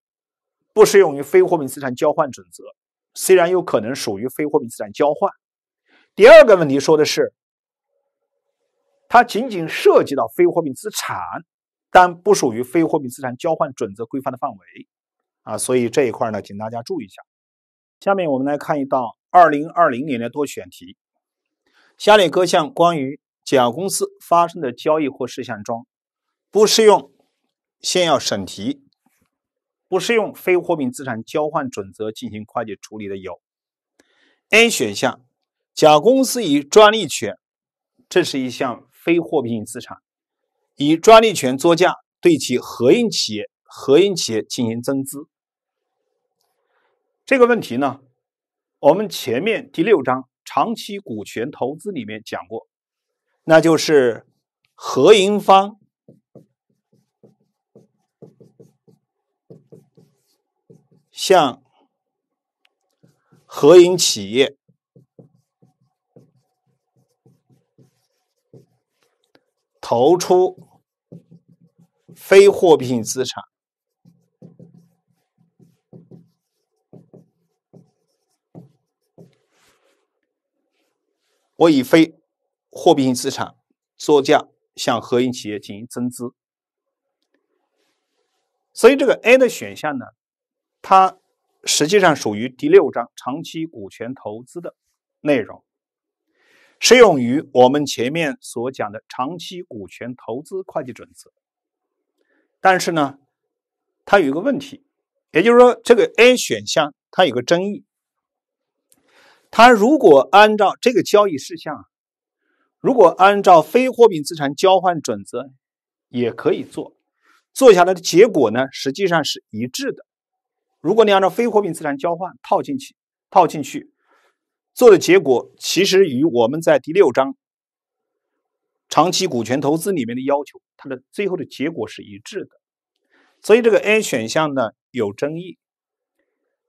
不适用于非货币资产交换准则，虽然有可能属于非货币资产交换。第二个问题说的是，它仅仅涉及到非货币资产，但不属于非货币资产交换准则规范的范围。啊，所以这一块呢，请大家注意一下。下面我们来看一道二零二零年的多选题：下列各项关于甲公司发生的交易或事项中，不适用先要审题，不适用非货币资产交换准则进行会计处理的有。A 选项，甲公司以专利权，这是一项非货币资产，以专利权作价对其合营企业合营企业进行增资。这个问题呢，我们前面第六章长期股权投资里面讲过，那就是合营方向合营企业投出非货币性资产。我以非货币性资产作价向合营企业进行增资，所以这个 A 的选项呢，它实际上属于第六章长期股权投资的内容，适用于我们前面所讲的长期股权投资会计准则。但是呢，它有一个问题，也就是说这个 A 选项它有个争议。它如果按照这个交易事项，如果按照非货币资产交换准则，也可以做，做下来的结果呢，实际上是一致的。如果你按照非货币资产交换套进去，套进去做的结果，其实与我们在第六章长期股权投资里面的要求，它的最后的结果是一致的。所以这个 A 选项呢有争议，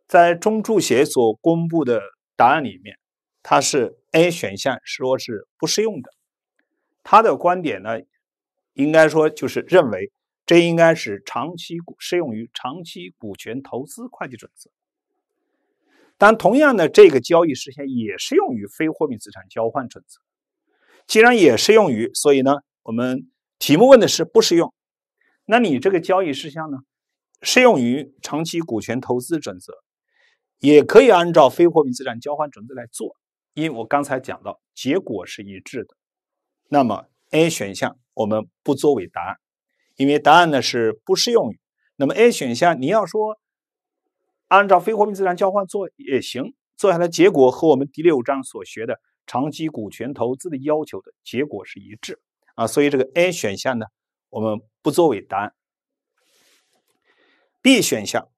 在中注协所公布的。答案里面，它是 A 选项说是不适用的。他的观点呢，应该说就是认为这应该是长期适用于长期股权投资会计准则。但同样的，这个交易事项也适用于非货币资产交换准则。既然也适用于，所以呢，我们题目问的是不适用，那你这个交易事项呢，适用于长期股权投资准则。也可以按照非货币资产交换准则来做，因为我刚才讲到，结果是一致的。那么 A 选项我们不作为答案，因为答案呢是不适用。那么 A 选项你要说按照非货币资产交换做也行，做下来结果和我们第六章所学的长期股权投资的要求的结果是一致啊，所以这个 A 选项呢我们不作为答案。B 选项。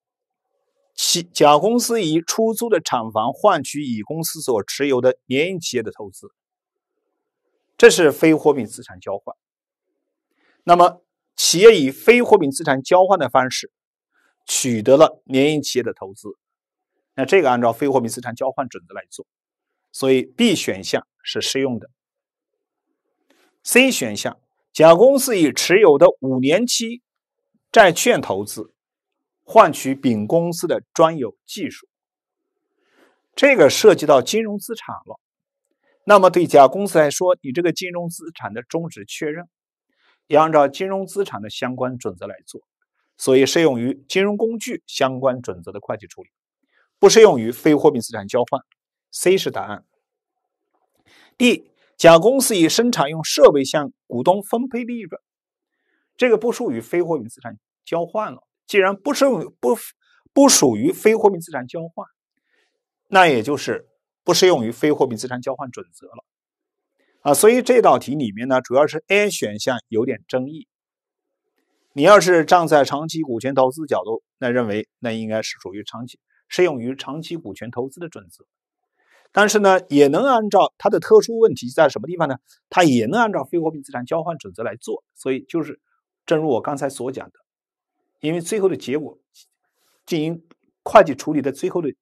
七，甲公司以出租的厂房换取乙公司所持有的联营企业的投资，这是非货币资产交换。那么，企业以非货币资产交换的方式取得了联营企业的投资，那这个按照非货币资产交换准则来做，所以 B 选项是适用的。C 选项，甲公司以持有的五年期债券投资。换取丙公司的专有技术，这个涉及到金融资产了。那么对甲公司来说，你这个金融资产的终止确认，要按照金融资产的相关准则来做。所以适用于金融工具相关准则的会计处理，不适用于非货币资产交换。C 是答案。D，甲公司以生产用设备向股东分配利润，这个不属于非货币资产交换了。既然不适用不不属于非货币资产交换，那也就是不适用于非货币资产交换准则了啊！所以这道题里面呢，主要是 A 选项有点争议。你要是站在长期股权投资角度，那认为那应该是属于长期适用于长期股权投资的准则，但是呢，也能按照它的特殊问题在什么地方呢？它也能按照非货币资产交换准则来做。所以就是正如我刚才所讲的。因为最后的结果进行会计处理的最后的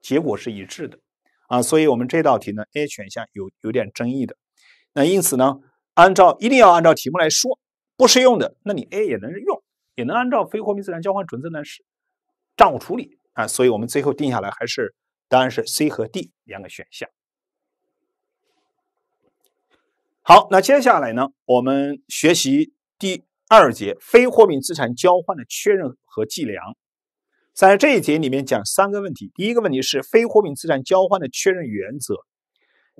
结果是一致的，啊，所以我们这道题呢，A 选项有有点争议的，那因此呢，按照一定要按照题目来说不适用的，那你 A 也能用，也能按照非货币资产交换准则来是账务处理啊，所以我们最后定下来还是当然是 C 和 D 两个选项。好，那接下来呢，我们学习第。二节非货币资产交换的确认和计量，在这一节里面讲三个问题。第一个问题是非货币资产交换的确认原则，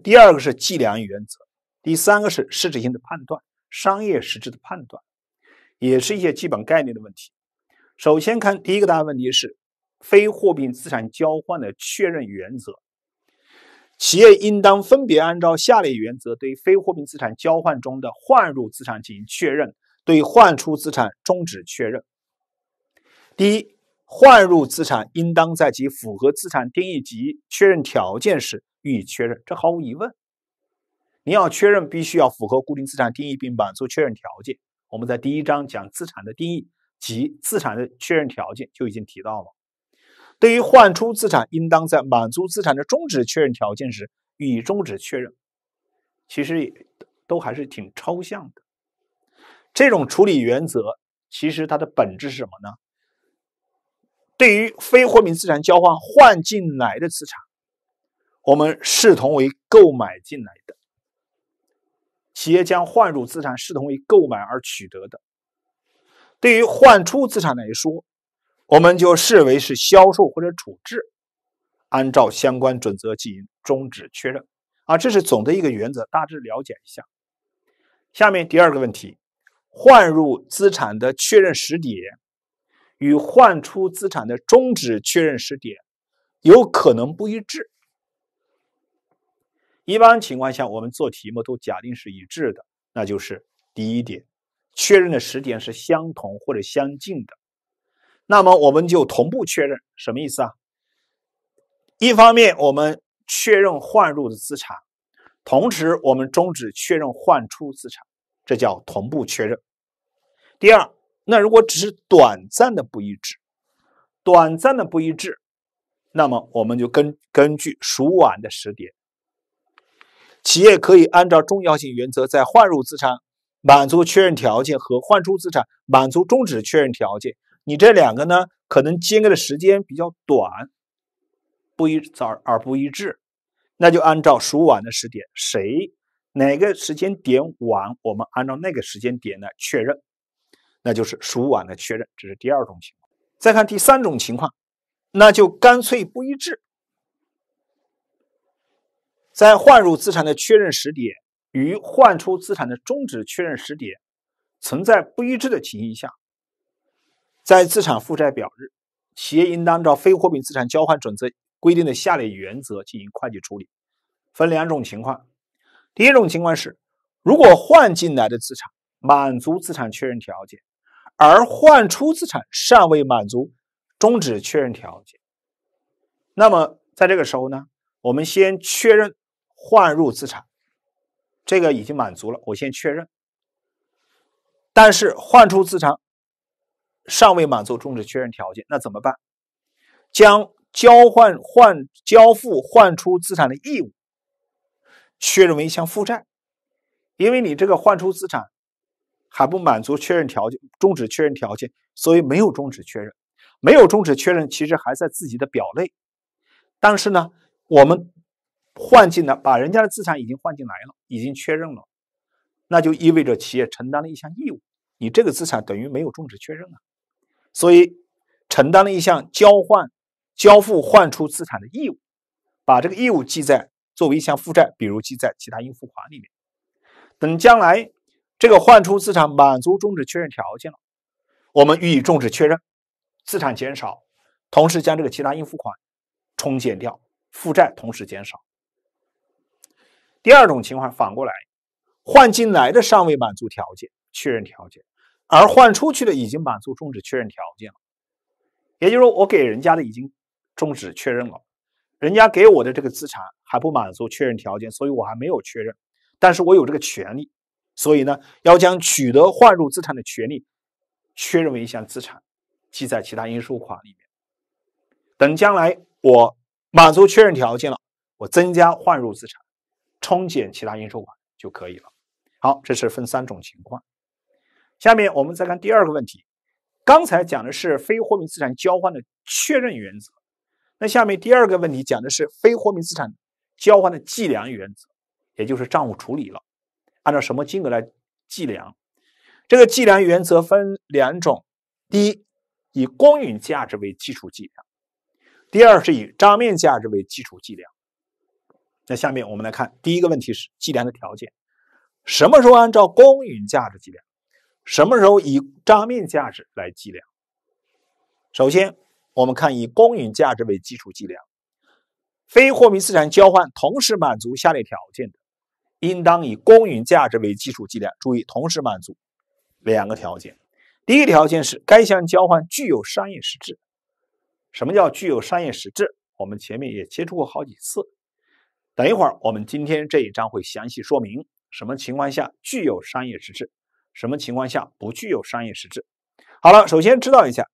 第二个是计量原则，第三个是实质性的判断，商业实质的判断，也是一些基本概念的问题。首先看第一个大问题是非货币资产交换的确认原则，企业应当分别按照下列原则对非货币资产交换中的换入资产进行确认。对换出资产终止确认。第一，换入资产应当在其符合资产定义及确认条件时予以确认，这毫无疑问。你要确认，必须要符合固定资产定义并满足确认条件。我们在第一章讲资产的定义及资产的确认条件就已经提到了。对于换出资产，应当在满足资产的终止确认条件时予以终止确认。其实都还是挺抽象的。这种处理原则其实它的本质是什么呢？对于非货币资产交换换进来的资产，我们视同为购买进来的，企业将换入资产视同为购买而取得的。对于换出资产来说，我们就视为是销售或者处置，按照相关准则进行终止确认。啊，这是总的一个原则，大致了解一下。下面第二个问题。换入资产的确认时点与换出资产的终止确认时点有可能不一致。一般情况下，我们做题目都假定是一致的，那就是第一点，确认的时点是相同或者相近的。那么我们就同步确认，什么意思啊？一方面我们确认换入的资产，同时我们终止确认换出资产，这叫同步确认。第二，那如果只是短暂的不一致，短暂的不一致，那么我们就根根据赎晚的时点，企业可以按照重要性原则，在换入资产满足确认条件和换出资产满足终止确认条件，你这两个呢，可能间隔的时间比较短，不一而而不一致，那就按照赎晚的时点，谁哪个时间点晚，我们按照那个时间点来确认。那就是十晚的确认，这是第二种情况。再看第三种情况，那就干脆不一致。在换入资产的确认时点与换出资产的终止确认时点存在不一致的情形下，在资产负债表日，企业应当照非货币资产交换准则规定的下列原则进行会计处理，分两种情况。第一种情况是，如果换进来的资产满足资产确认条件。而换出资产尚未满足终止确认条件，那么在这个时候呢，我们先确认换入资产，这个已经满足了，我先确认。但是换出资产尚未满足终止确认条件，那怎么办？将交换换交付换出资产的义务确认为一项负债，因为你这个换出资产。还不满足确认条件，终止确认条件，所以没有终止确认。没有终止确认，其实还在自己的表内。但是呢，我们换进来，把人家的资产已经换进来了，已经确认了，那就意味着企业承担了一项义务。你这个资产等于没有终止确认啊，所以承担了一项交换、交付、换出资产的义务，把这个义务记在作为一项负债，比如记在其他应付款里面，等将来。这个换出资产满足终止确认条件了，我们予以终止确认，资产减少，同时将这个其他应付款冲减掉，负债同时减少。第二种情况反过来，换进来的尚未满足条件确认条件，而换出去的已经满足终止确认条件了，也就是说我给人家的已经终止确认了，人家给我的这个资产还不满足确认条件，所以我还没有确认，但是我有这个权利。所以呢，要将取得换入资产的权利确认为一项资产，记在其他应收款里面。等将来我满足确认条件了，我增加换入资产，冲减其他应收款就可以了。好，这是分三种情况。下面我们再看第二个问题。刚才讲的是非货币资产交换的确认原则，那下面第二个问题讲的是非货币资产交换的计量原则，也就是账务处理了。按照什么金额来计量？这个计量原则分两种：第一，以公允价值为基础计量；第二，是以账面价值为基础计量。那下面我们来看第一个问题是计量的条件：什么时候按照公允价值计量？什么时候以账面价值来计量？首先，我们看以公允价值为基础计量，非货币资产交换同时满足下列条件的。应当以公允价值为基础计量。注意，同时满足两个条件：第一条件是该项交换具有商业实质。什么叫具有商业实质？我们前面也接触过好几次。等一会儿，我们今天这一章会详细说明什么情况下具有商业实质，什么情况下不具有商业实质。好了，首先知道一下，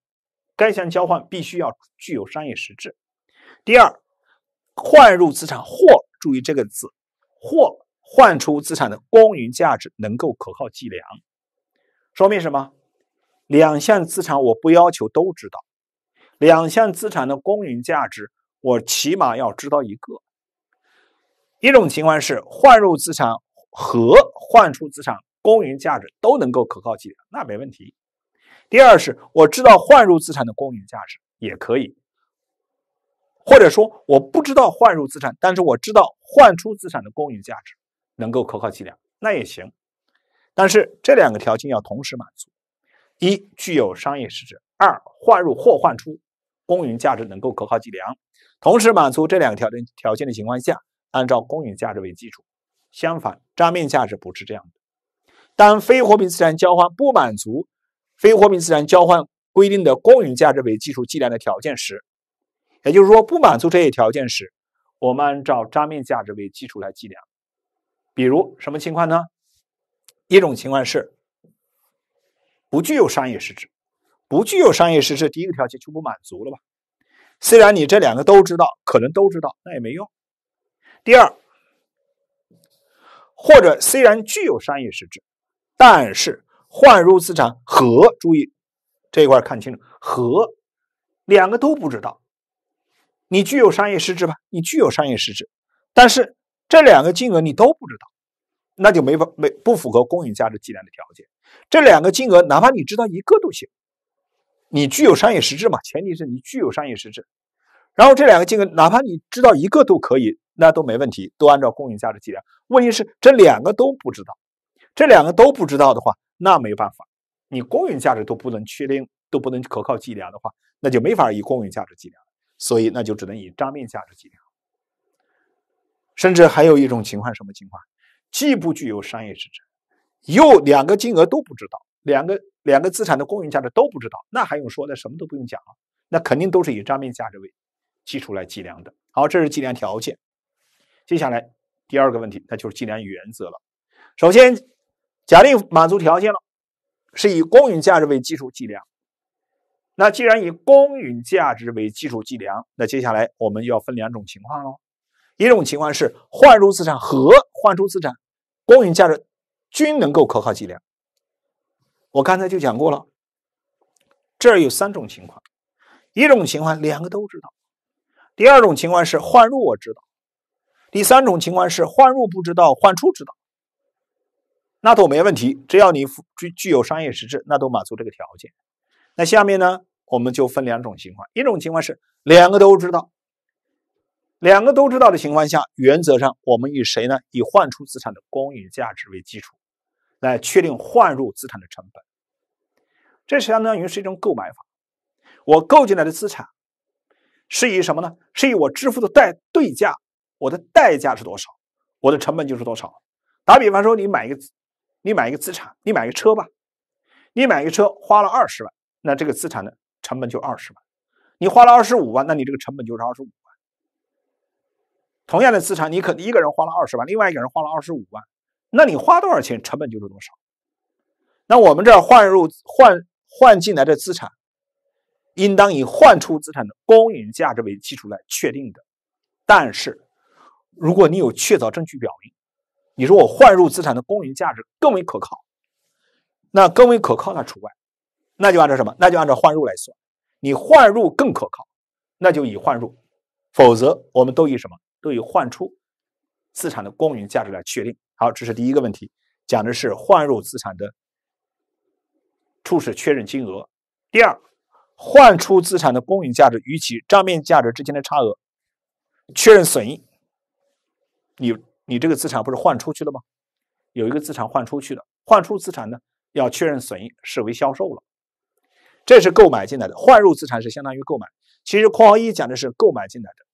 该项交换必须要具有商业实质。第二，换入资产或注意这个字，或。换出资产的公允价值能够可靠计量，说明什么？两项资产我不要求都知道，两项资产的公允价值我起码要知道一个。一种情况是换入资产和换出资产公允价值都能够可靠计量，那没问题。第二是我知道换入资产的公允价值也可以，或者说我不知道换入资产，但是我知道换出资产的公允价值。能够可靠计量，那也行。但是这两个条件要同时满足：一、具有商业实质；二、换入或换出公允价值能够可靠计量。同时满足这两个条件条件的情况下，按照公允价值为基础。相反，账面价值不是这样的。当非货币资产交换不满足非货币资产交换规定的公允价值为基础计量的条件时，也就是说不满足这些条件时，我们按照账面价值为基础来计量。比如什么情况呢？一种情况是不具有商业实质，不具有商业实质，第一个条件就不满足了吧？虽然你这两个都知道，可能都知道，那也没用。第二，或者虽然具有商业实质，但是换入资产和注意这一块看清楚和两个都不知道，你具有商业实质吧？你具有商业实质，但是。这两个金额你都不知道，那就没法没不符合公允价值计量的条件。这两个金额哪怕你知道一个都行，你具有商业实质嘛？前提是你具有商业实质。然后这两个金额哪怕你知道一个都可以，那都没问题，都按照公允价值计量。问题是这两个都不知道，这两个都不知道的话，那没办法，你公允价值都不能确定，都不能可靠计量的话，那就没法以公允价值计量，所以那就只能以账面价值计量。甚至还有一种情况，什么情况？既不具有商业实质，又两个金额都不知道，两个两个资产的公允价值都不知道，那还用说的？什么都不用讲了，那肯定都是以账面价值为基础来计量的。好，这是计量条件。接下来第二个问题，那就是计量原则了。首先，假定满足条件了，是以公允价值为基础计量。那既然以公允价值为基础计量，那接下来我们要分两种情况喽。一种情况是换入资产和换出资产公允价值均能够可靠计量。我刚才就讲过了，这儿有三种情况：一种情况两个都知道；第二种情况是换入我知道；第三种情况是换入不知道，换出知道。那都没问题，只要你具具有商业实质，那都满足这个条件。那下面呢，我们就分两种情况：一种情况是两个都知道。两个都知道的情况下，原则上我们以谁呢？以换出资产的公允价值为基础，来确定换入资产的成本。这相当于是一种购买法。我购进来的资产是以什么呢？是以我支付的代对价，我的代价是多少，我的成本就是多少。打比方说，你买一个，你买一个资产，你买个车吧，你买个车花了二十万，那这个资产的成本就二十万。你花了二十五万，那你这个成本就是二十五万。同样的资产，你可能一个人花了二十万，另外一个人花了二十五万，那你花多少钱，成本就是多少。那我们这儿换入换换进来的资产，应当以换出资产的公允价值为基础来确定的。但是，如果你有确凿证据表明，你说我换入资产的公允价值更为可靠，那更为可靠那除外，那就按照什么？那就按照换入来算。你换入更可靠，那就以换入。否则，我们都以什么？都以换出资产的公允价值来确定。好，这是第一个问题，讲的是换入资产的初始确认金额。第二，换出资产的公允价值与其账面价值之间的差额，确认损益。你你这个资产不是换出去了吗？有一个资产换出去的，换出资产呢要确认损益，视为销售了。这是购买进来的，换入资产是相当于购买。其实，括号一讲的是购买进来的。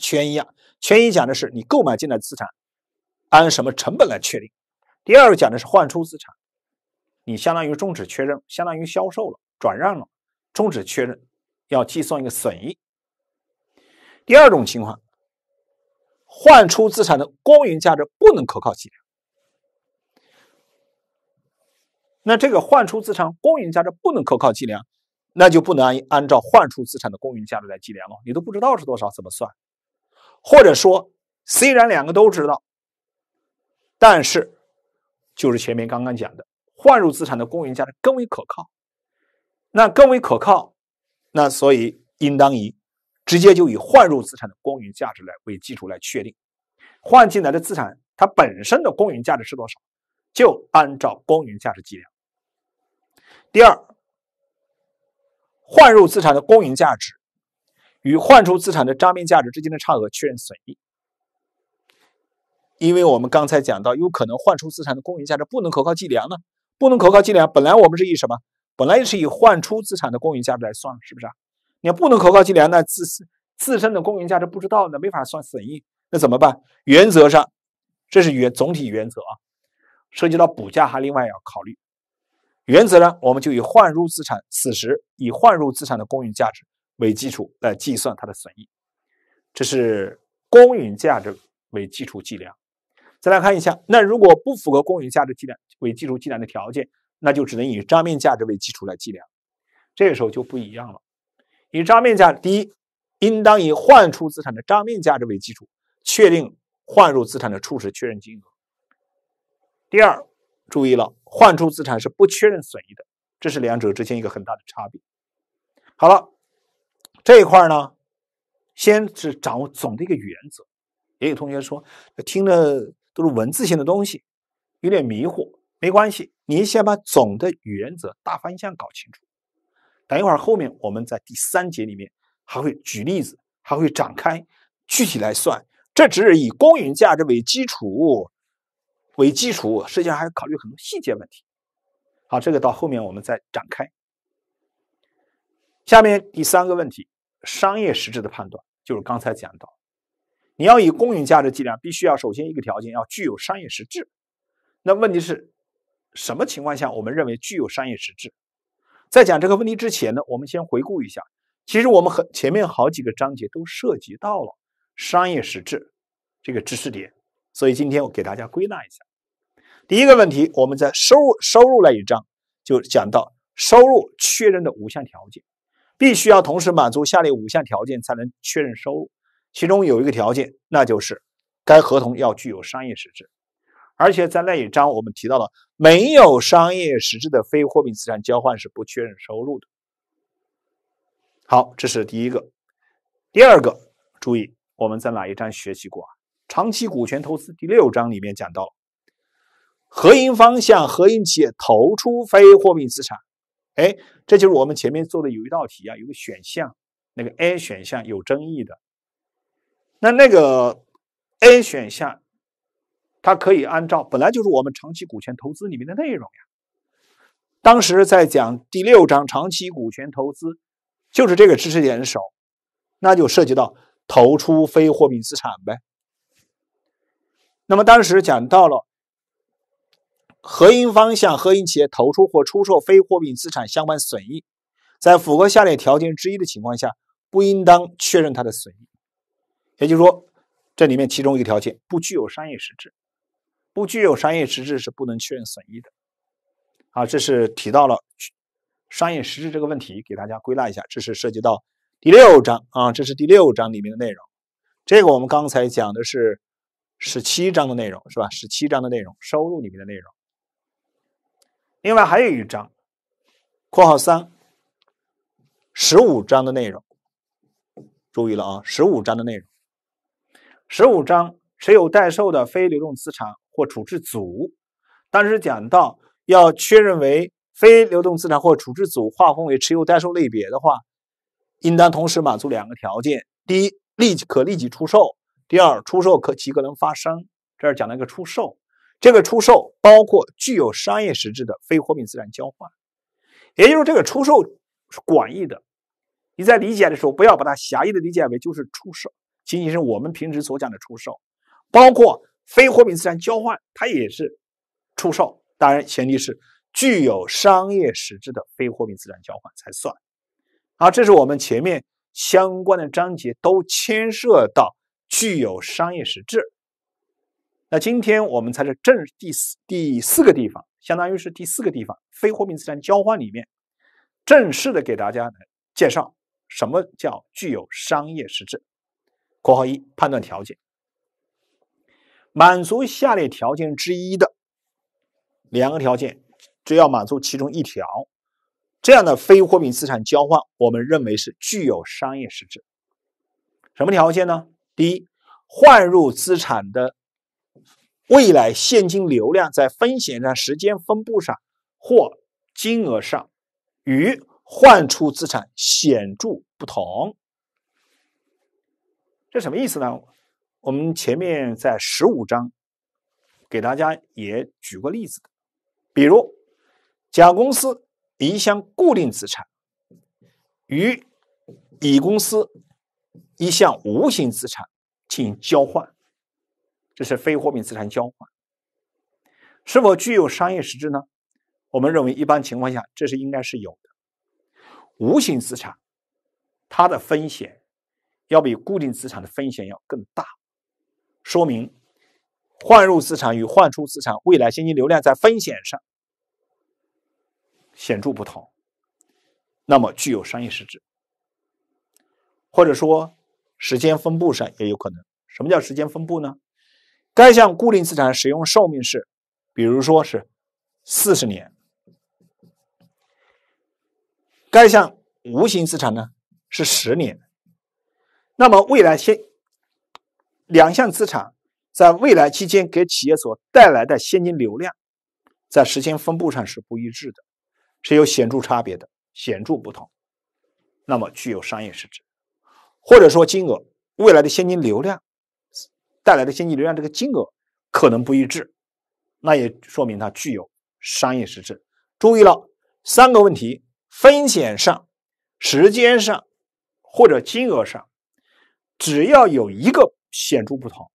权益啊，权益讲的是你购买进来资产按什么成本来确定。第二个讲的是换出资产，你相当于终止确认，相当于销售了、转让了，终止确认要计算一个损益。第二种情况，换出资产的公允价值不能可靠计量，那这个换出资产公允价值不能可靠计量，那就不能按按照换出资产的公允价值来计量了，你都不知道是多少，怎么算？或者说，虽然两个都知道，但是就是前面刚刚讲的，换入资产的公允价值更为可靠。那更为可靠，那所以应当以直接就以换入资产的公允价值来为基础来确定，换进来的资产它本身的公允价值是多少，就按照公允价值计量。第二，换入资产的公允价值。与换出资产的账面价值之间的差额确认损益，因为我们刚才讲到，有可能换出资产的公允价值不能可靠计量呢，不能可靠计量，本来我们是以什么？本来是以换出资产的公允价值来算，是不是啊？你要不能可靠计量那自自身的公允价值不知道，那没法算损益，那怎么办？原则上，这是原总体原则啊，涉及到补价还另外要考虑。原则上，我们就以换入资产此时以换入资产的公允价值。为基础来计算它的损益，这是公允价值为基础计量。再来看一下，那如果不符合公允价值计量为基础计量的条件，那就只能以账面价值为基础来计量。这个时候就不一样了。以账面价，第一，应当以换出资产的账面价值为基础，确定换入资产的初始确认金额。第二，注意了，换出资产是不确认损益的，这是两者之间一个很大的差别。好了。这一块呢，先是掌握总的一个原则。也有同学说，听的都是文字性的东西，有点迷惑。没关系，你先把总的原则、大方向搞清楚。等一会儿后面我们在第三节里面还会举例子，还会展开具体来算。这只是以公允价值为基础为基础，实际上还要考虑很多细节问题。好，这个到后面我们再展开。下面第三个问题。商业实质的判断，就是刚才讲到，你要以公允价值计量，必须要首先一个条件，要具有商业实质。那问题是，什么情况下我们认为具有商业实质？在讲这个问题之前呢，我们先回顾一下，其实我们很前面好几个章节都涉及到了商业实质这个知识点，所以今天我给大家归纳一下。第一个问题，我们在收入收入那一章就讲到收入确认的五项条件。必须要同时满足下列五项条件才能确认收入，其中有一个条件，那就是该合同要具有商业实质，而且在那一章我们提到了，没有商业实质的非货币资产交换是不确认收入的。好，这是第一个。第二个，注意我们在哪一章学习过啊？长期股权投资第六章里面讲到，合营方向合营企业投出非货币资产。哎，这就是我们前面做的有一道题啊，有个选项，那个 A 选项有争议的。那那个 A 选项，它可以按照本来就是我们长期股权投资里面的内容呀。当时在讲第六章长期股权投资，就是这个知识点的时候，那就涉及到投出非货币资产呗。那么当时讲到了。合营方向合营企业投出或出售非货币资产相关损益，在符合下列条件之一的情况下，不应当确认它的损益。也就是说，这里面其中一个条件不具有商业实质，不具有商业实质是不能确认损益的。好，这是提到了商业实质这个问题，给大家归纳一下，这是涉及到第六章啊，这是第六章里面的内容。这个我们刚才讲的是十七章的内容是吧？十七章的内容，收入里面的内容。另外还有一章（括号三十五章的内容），注意了啊，十五章的内容。十五章持有待售的非流动资产或处置组，当时讲到要确认为非流动资产或处置组，划分为持有待售类别的话，应当同时满足两个条件：第一，立即可立即出售；第二，出售可及可能发生。这儿讲了一个出售。这个出售包括具有商业实质的非货币资产交换，也就是这个出售是广义的，你在理解的时候不要把它狭义的理解为就是出售，仅仅是我们平时所讲的出售，包括非货币资产交换，它也是出售。当然，前提是具有商业实质的非货币资产交换才算。好，这是我们前面相关的章节都牵涉到具有商业实质。那今天我们才是正第四第四个地方，相当于是第四个地方非货币资产交换里面正式的给大家来介绍什么叫具有商业实质。括号一判断条件：满足下列条件之一的两个条件，只要满足其中一条，这样的非货币资产交换，我们认为是具有商业实质。什么条件呢？第一，换入资产的。未来现金流量在风险上、时间分布上或金额上与换出资产显著不同，这什么意思呢？我们前面在十五章给大家也举过例子的，比如甲公司一项固定资产与乙公司一项无形资产进行交换。这是非货币资产交换，是否具有商业实质呢？我们认为，一般情况下，这是应该是有的。无形资产它的风险要比固定资产的风险要更大，说明换入资产与换出资产未来现金流量在风险上显著不同，那么具有商业实质，或者说时间分布上也有可能。什么叫时间分布呢？该项固定资产使用寿命是，比如说是四十年；该项无形资产呢是十年。那么未来先两项资产在未来期间给企业所带来的现金流量，在时间分布上是不一致的，是有显著差别的，显著不同。那么具有商业实质，或者说金额未来的现金流量。带来的现金流量这个金额可能不一致，那也说明它具有商业实质。注意了，三个问题：风险上、时间上或者金额上，只要有一个显著不同，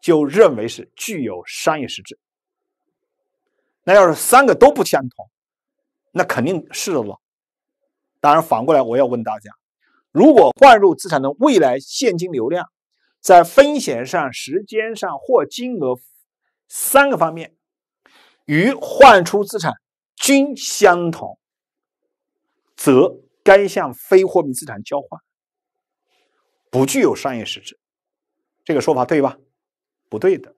就认为是具有商业实质。那要是三个都不相同，那肯定是了。当然，反过来我要问大家，如果换入资产的未来现金流量？在风险上、时间上或金额三个方面与换出资产均相同，则该项非货币资产交换不具有商业实质，这个说法对吧？不对的，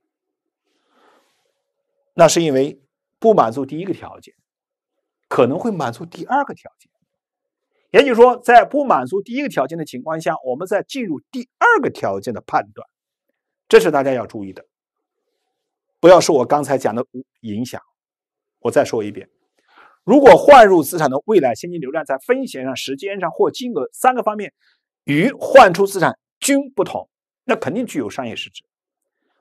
那是因为不满足第一个条件，可能会满足第二个条件。也就是说，在不满足第一个条件的情况下，我们再进入第二个条件的判断，这是大家要注意的。不要说我刚才讲的影响，我再说一遍：如果换入资产的未来现金流量在风险上、时间上或金额三个方面与换出资产均不同，那肯定具有商业实质。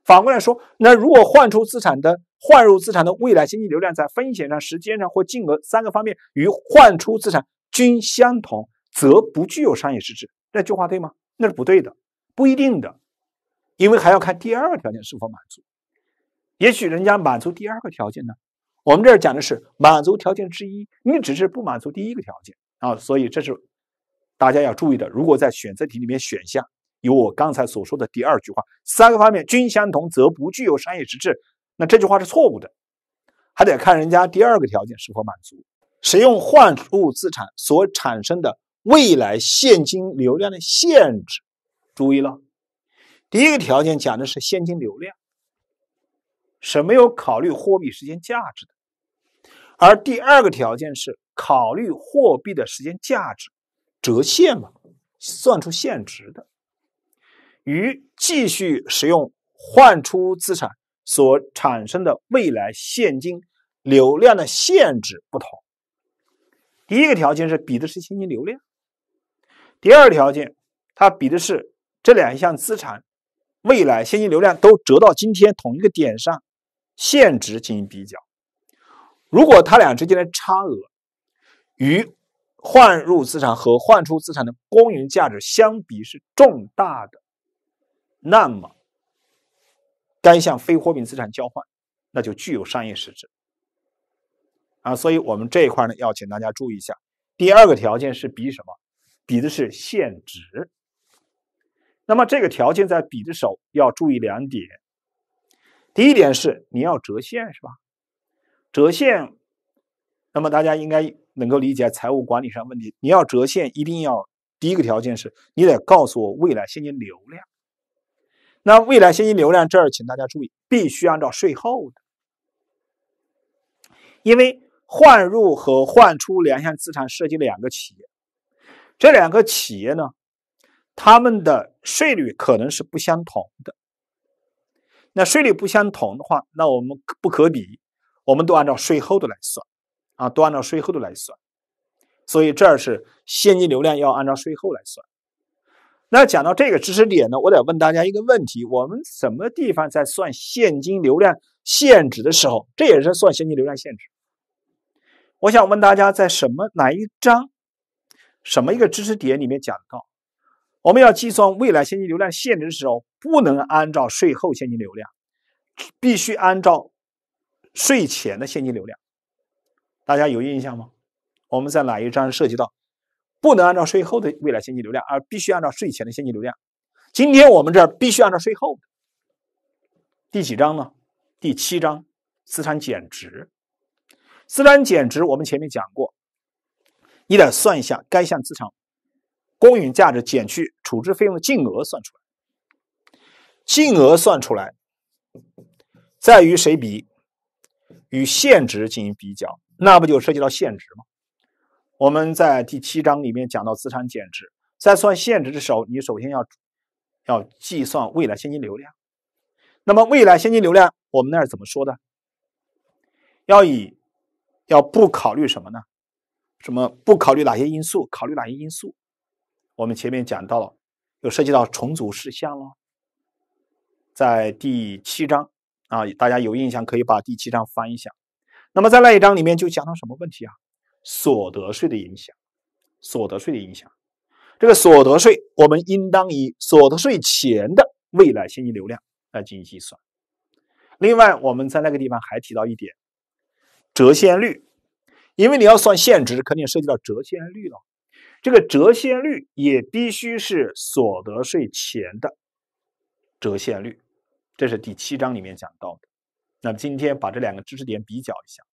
反过来说，那如果换出资产的换入资产的未来现金流量在风险上、时间上或金额三个方面与换出资产，均相同，则不具有商业实质，那句话对吗？那是不对的，不一定的，因为还要看第二个条件是否满足。也许人家满足第二个条件呢。我们这儿讲的是满足条件之一，你只是不满足第一个条件啊，所以这是大家要注意的。如果在选择题里面选项有我刚才所说的第二句话，三个方面均相同，则不具有商业实质，那这句话是错误的，还得看人家第二个条件是否满足。使用换出资产所产生的未来现金流量的限制。注意了，第一个条件讲的是现金流量是没有考虑货币时间价值的，而第二个条件是考虑货币的时间价值，折现嘛，算出现值的，与继续使用换出资产所产生的未来现金流量的限制不同。第一个条件是比的是现金流量，第二条件，它比的是这两项资产未来现金流量都折到今天同一个点上现值进行比较。如果它俩之间的差额与换入资产和换出资产的公允价值相比是重大的，那么该项非货币资产交换那就具有商业实质。啊，所以，我们这一块呢，要请大家注意一下。第二个条件是比什么？比的是现值。那么，这个条件在比的时候要注意两点。第一点是你要折现，是吧？折现，那么大家应该能够理解财务管理上问题。你要折现，一定要第一个条件是你得告诉我未来现金流量。那未来现金流量这儿，请大家注意，必须按照税后的，因为。换入和换出两项资产涉及两个企业，这两个企业呢，他们的税率可能是不相同的。那税率不相同的话，那我们不可比，我们都按照税后的来算，啊，都按照税后的来算。所以这儿是现金流量要按照税后来算。那讲到这个知识点呢，我得问大家一个问题：我们什么地方在算现金流量限值的时候，这也是算现金流量限值。我想问大家，在什么哪一章、什么一个知识点里面讲到，我们要计算未来现金流量现值的时候，不能按照税后现金流量，必须按照税前的现金流量。大家有印象吗？我们在哪一章涉及到不能按照税后的未来现金流量，而必须按照税前的现金流量？今天我们这儿必须按照税后。第几章呢？第七章，资产减值。资产减值，我们前面讲过，你得算一下该项资产公允价值减去处置费用的净额，算出来。净额算出来，在与谁比？与现值进行比较，那不就涉及到现值吗？我们在第七章里面讲到资产减值，在算现值的时候，你首先要要计算未来现金流量。那么未来现金流量，我们那儿怎么说的？要以要不考虑什么呢？什么不考虑哪些因素？考虑哪些因素？我们前面讲到了，有涉及到重组事项了，在第七章啊，大家有印象可以把第七章翻一下。那么在那一章里面就讲到什么问题啊？所得税的影响，所得税的影响。这个所得税，我们应当以所得税前的未来现金流量来进行计算。另外，我们在那个地方还提到一点。折现率，因为你要算现值，肯定涉及到折现率了。这个折现率也必须是所得税前的折现率，这是第七章里面讲到的。那今天把这两个知识点比较一下，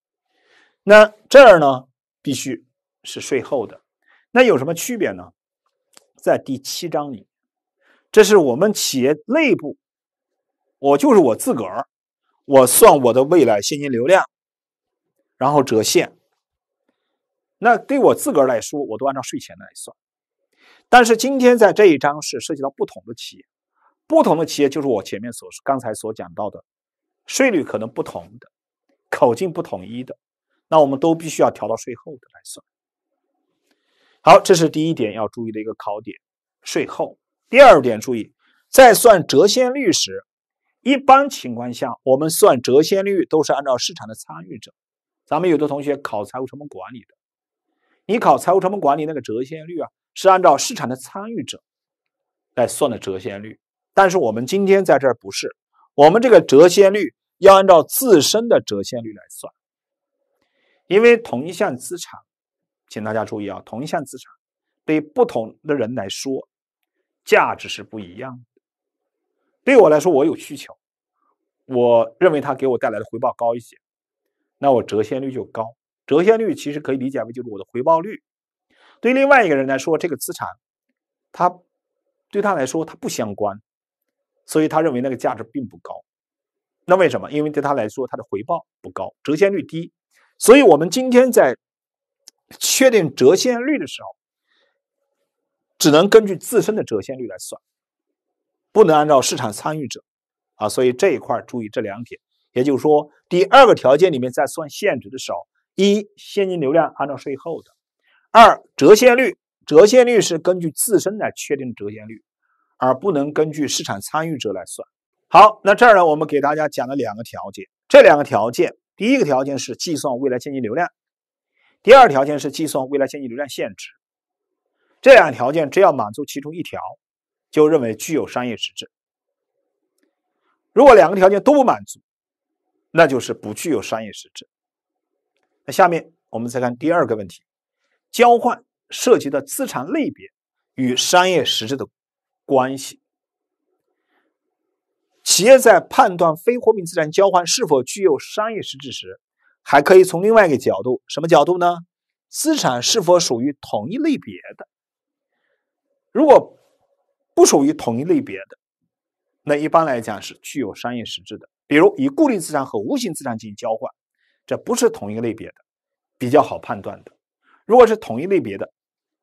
那这儿呢必须是税后的。那有什么区别呢？在第七章里，这是我们企业内部，我就是我自个儿，我算我的未来现金流量。然后折现，那对我自个儿来说，我都按照税前来算。但是今天在这一章是涉及到不同的企业，不同的企业就是我前面所刚才所讲到的税率可能不同的口径不统一的，那我们都必须要调到税后的来算。好，这是第一点要注意的一个考点，税后。第二点注意，在算折现率时，一般情况下我们算折现率都是按照市场的参与者。咱们有的同学考财务成本管理的，你考财务成本管理那个折现率啊，是按照市场的参与者来算的折现率。但是我们今天在这儿不是，我们这个折现率要按照自身的折现率来算。因为同一项资产，请大家注意啊，同一项资产对不同的人来说价值是不一样的。对我来说，我有需求，我认为它给我带来的回报高一些。那我折现率就高，折现率其实可以理解为就是我的回报率。对另外一个人来说，这个资产，他对他来说它不相关，所以他认为那个价值并不高。那为什么？因为对他来说他的回报不高，折现率低。所以我们今天在确定折现率的时候，只能根据自身的折现率来算，不能按照市场参与者啊。所以这一块注意这两点。也就是说，第二个条件里面在算现值的时候，一现金流量按照税后的，二折现率，折现率是根据自身来确定折现率，而不能根据市场参与者来算。好，那这儿呢，我们给大家讲了两个条件，这两个条件，第一个条件是计算未来现金流量，第二条件是计算未来现金流量现值。这两个条件只要满足其中一条，就认为具有商业实质。如果两个条件都不满足，那就是不具有商业实质。那下面我们再看第二个问题：交换涉及的资产类别与商业实质的关系。企业在判断非货币资产交换是否具有商业实质时，还可以从另外一个角度，什么角度呢？资产是否属于同一类别的？如果不属于同一类别的，那一般来讲是具有商业实质的。比如以固定资产和无形资产进行交换，这不是同一个类别的，比较好判断的。如果是同一类别的，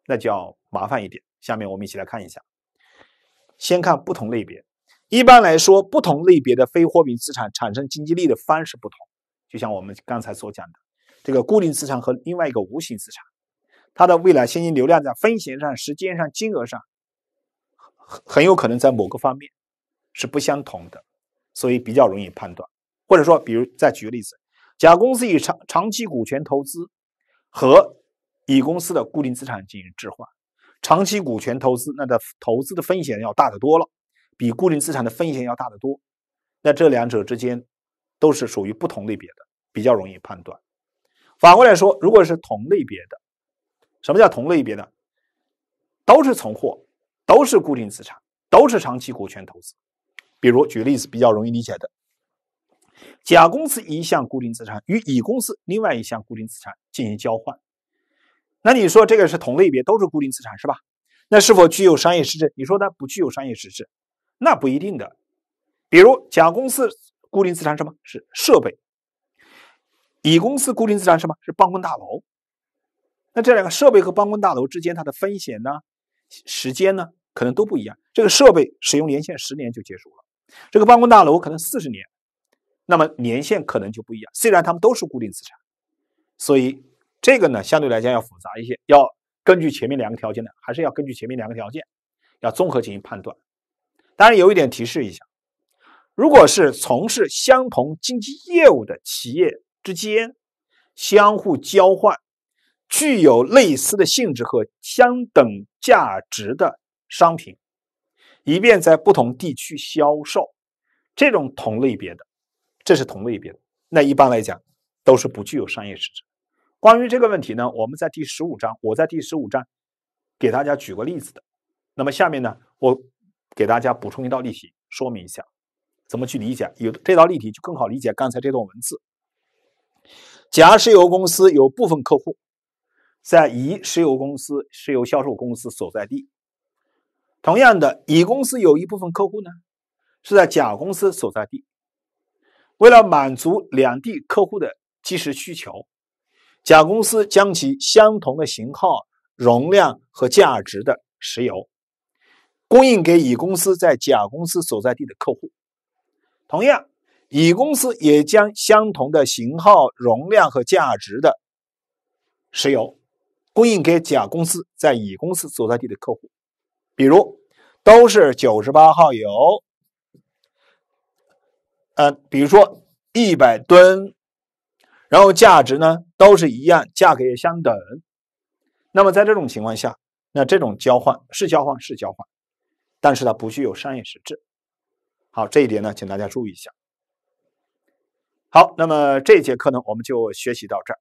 那就要麻烦一点。下面我们一起来看一下，先看不同类别。一般来说，不同类别的非货币资产产生经济力的方式不同。就像我们刚才所讲的，这个固定资产和另外一个无形资产，它的未来现金流量在风险上、时间上、金额上，很很有可能在某个方面是不相同的。所以比较容易判断，或者说，比如再举个例子，甲公司以长长期股权投资和乙公司的固定资产进行置换，长期股权投资那的投资的风险要大得多了，比固定资产的风险要大得多。那这两者之间都是属于不同类别的，比较容易判断。反过来说，如果是同类别的，什么叫同类别的？都是存货，都是固定资产，都是长期股权投资。比如举例子比较容易理解的，甲公司一项固定资产与乙公司另外一项固定资产进行交换，那你说这个是同类别，都是固定资产是吧？那是否具有商业实质？你说它不具有商业实质，那不一定的。比如甲公司固定资产什么是设备，乙公司固定资产什么是办公大楼，那这两个设备和办公大楼之间它的风险呢、时间呢，可能都不一样。这个设备使用年限十年就结束了。这个办公大楼可能四十年，那么年限可能就不一样。虽然它们都是固定资产，所以这个呢相对来讲要复杂一些，要根据前面两个条件呢，还是要根据前面两个条件，要综合进行判断。当然有一点提示一下：如果是从事相同经济业务的企业之间相互交换，具有类似的性质和相等价值的商品。即便在不同地区销售，这种同类别的，这是同类别的，那一般来讲都是不具有商业实质。关于这个问题呢，我们在第十五章，我在第十五章给大家举过例子的。那么下面呢，我给大家补充一道例题，说明一下怎么去理解。有这道例题就更好理解刚才这段文字。甲石油公司有部分客户在乙石油公司石油销售公司所在地。同样的，乙公司有一部分客户呢，是在甲公司所在地。为了满足两地客户的即时需求，甲公司将其相同的型号、容量和价值的石油供应给乙公司在甲公司所在地的客户。同样，乙公司也将相同的型号、容量和价值的石油供应给甲公司在乙公司所在地的客户。比如，都是九十八号油，嗯，比如说一百吨，然后价值呢都是一样，价格也相等，那么在这种情况下，那这种交换是交换是交换，但是它不具有商业实质。好，这一点呢，请大家注意一下。好，那么这节课呢，我们就学习到这儿。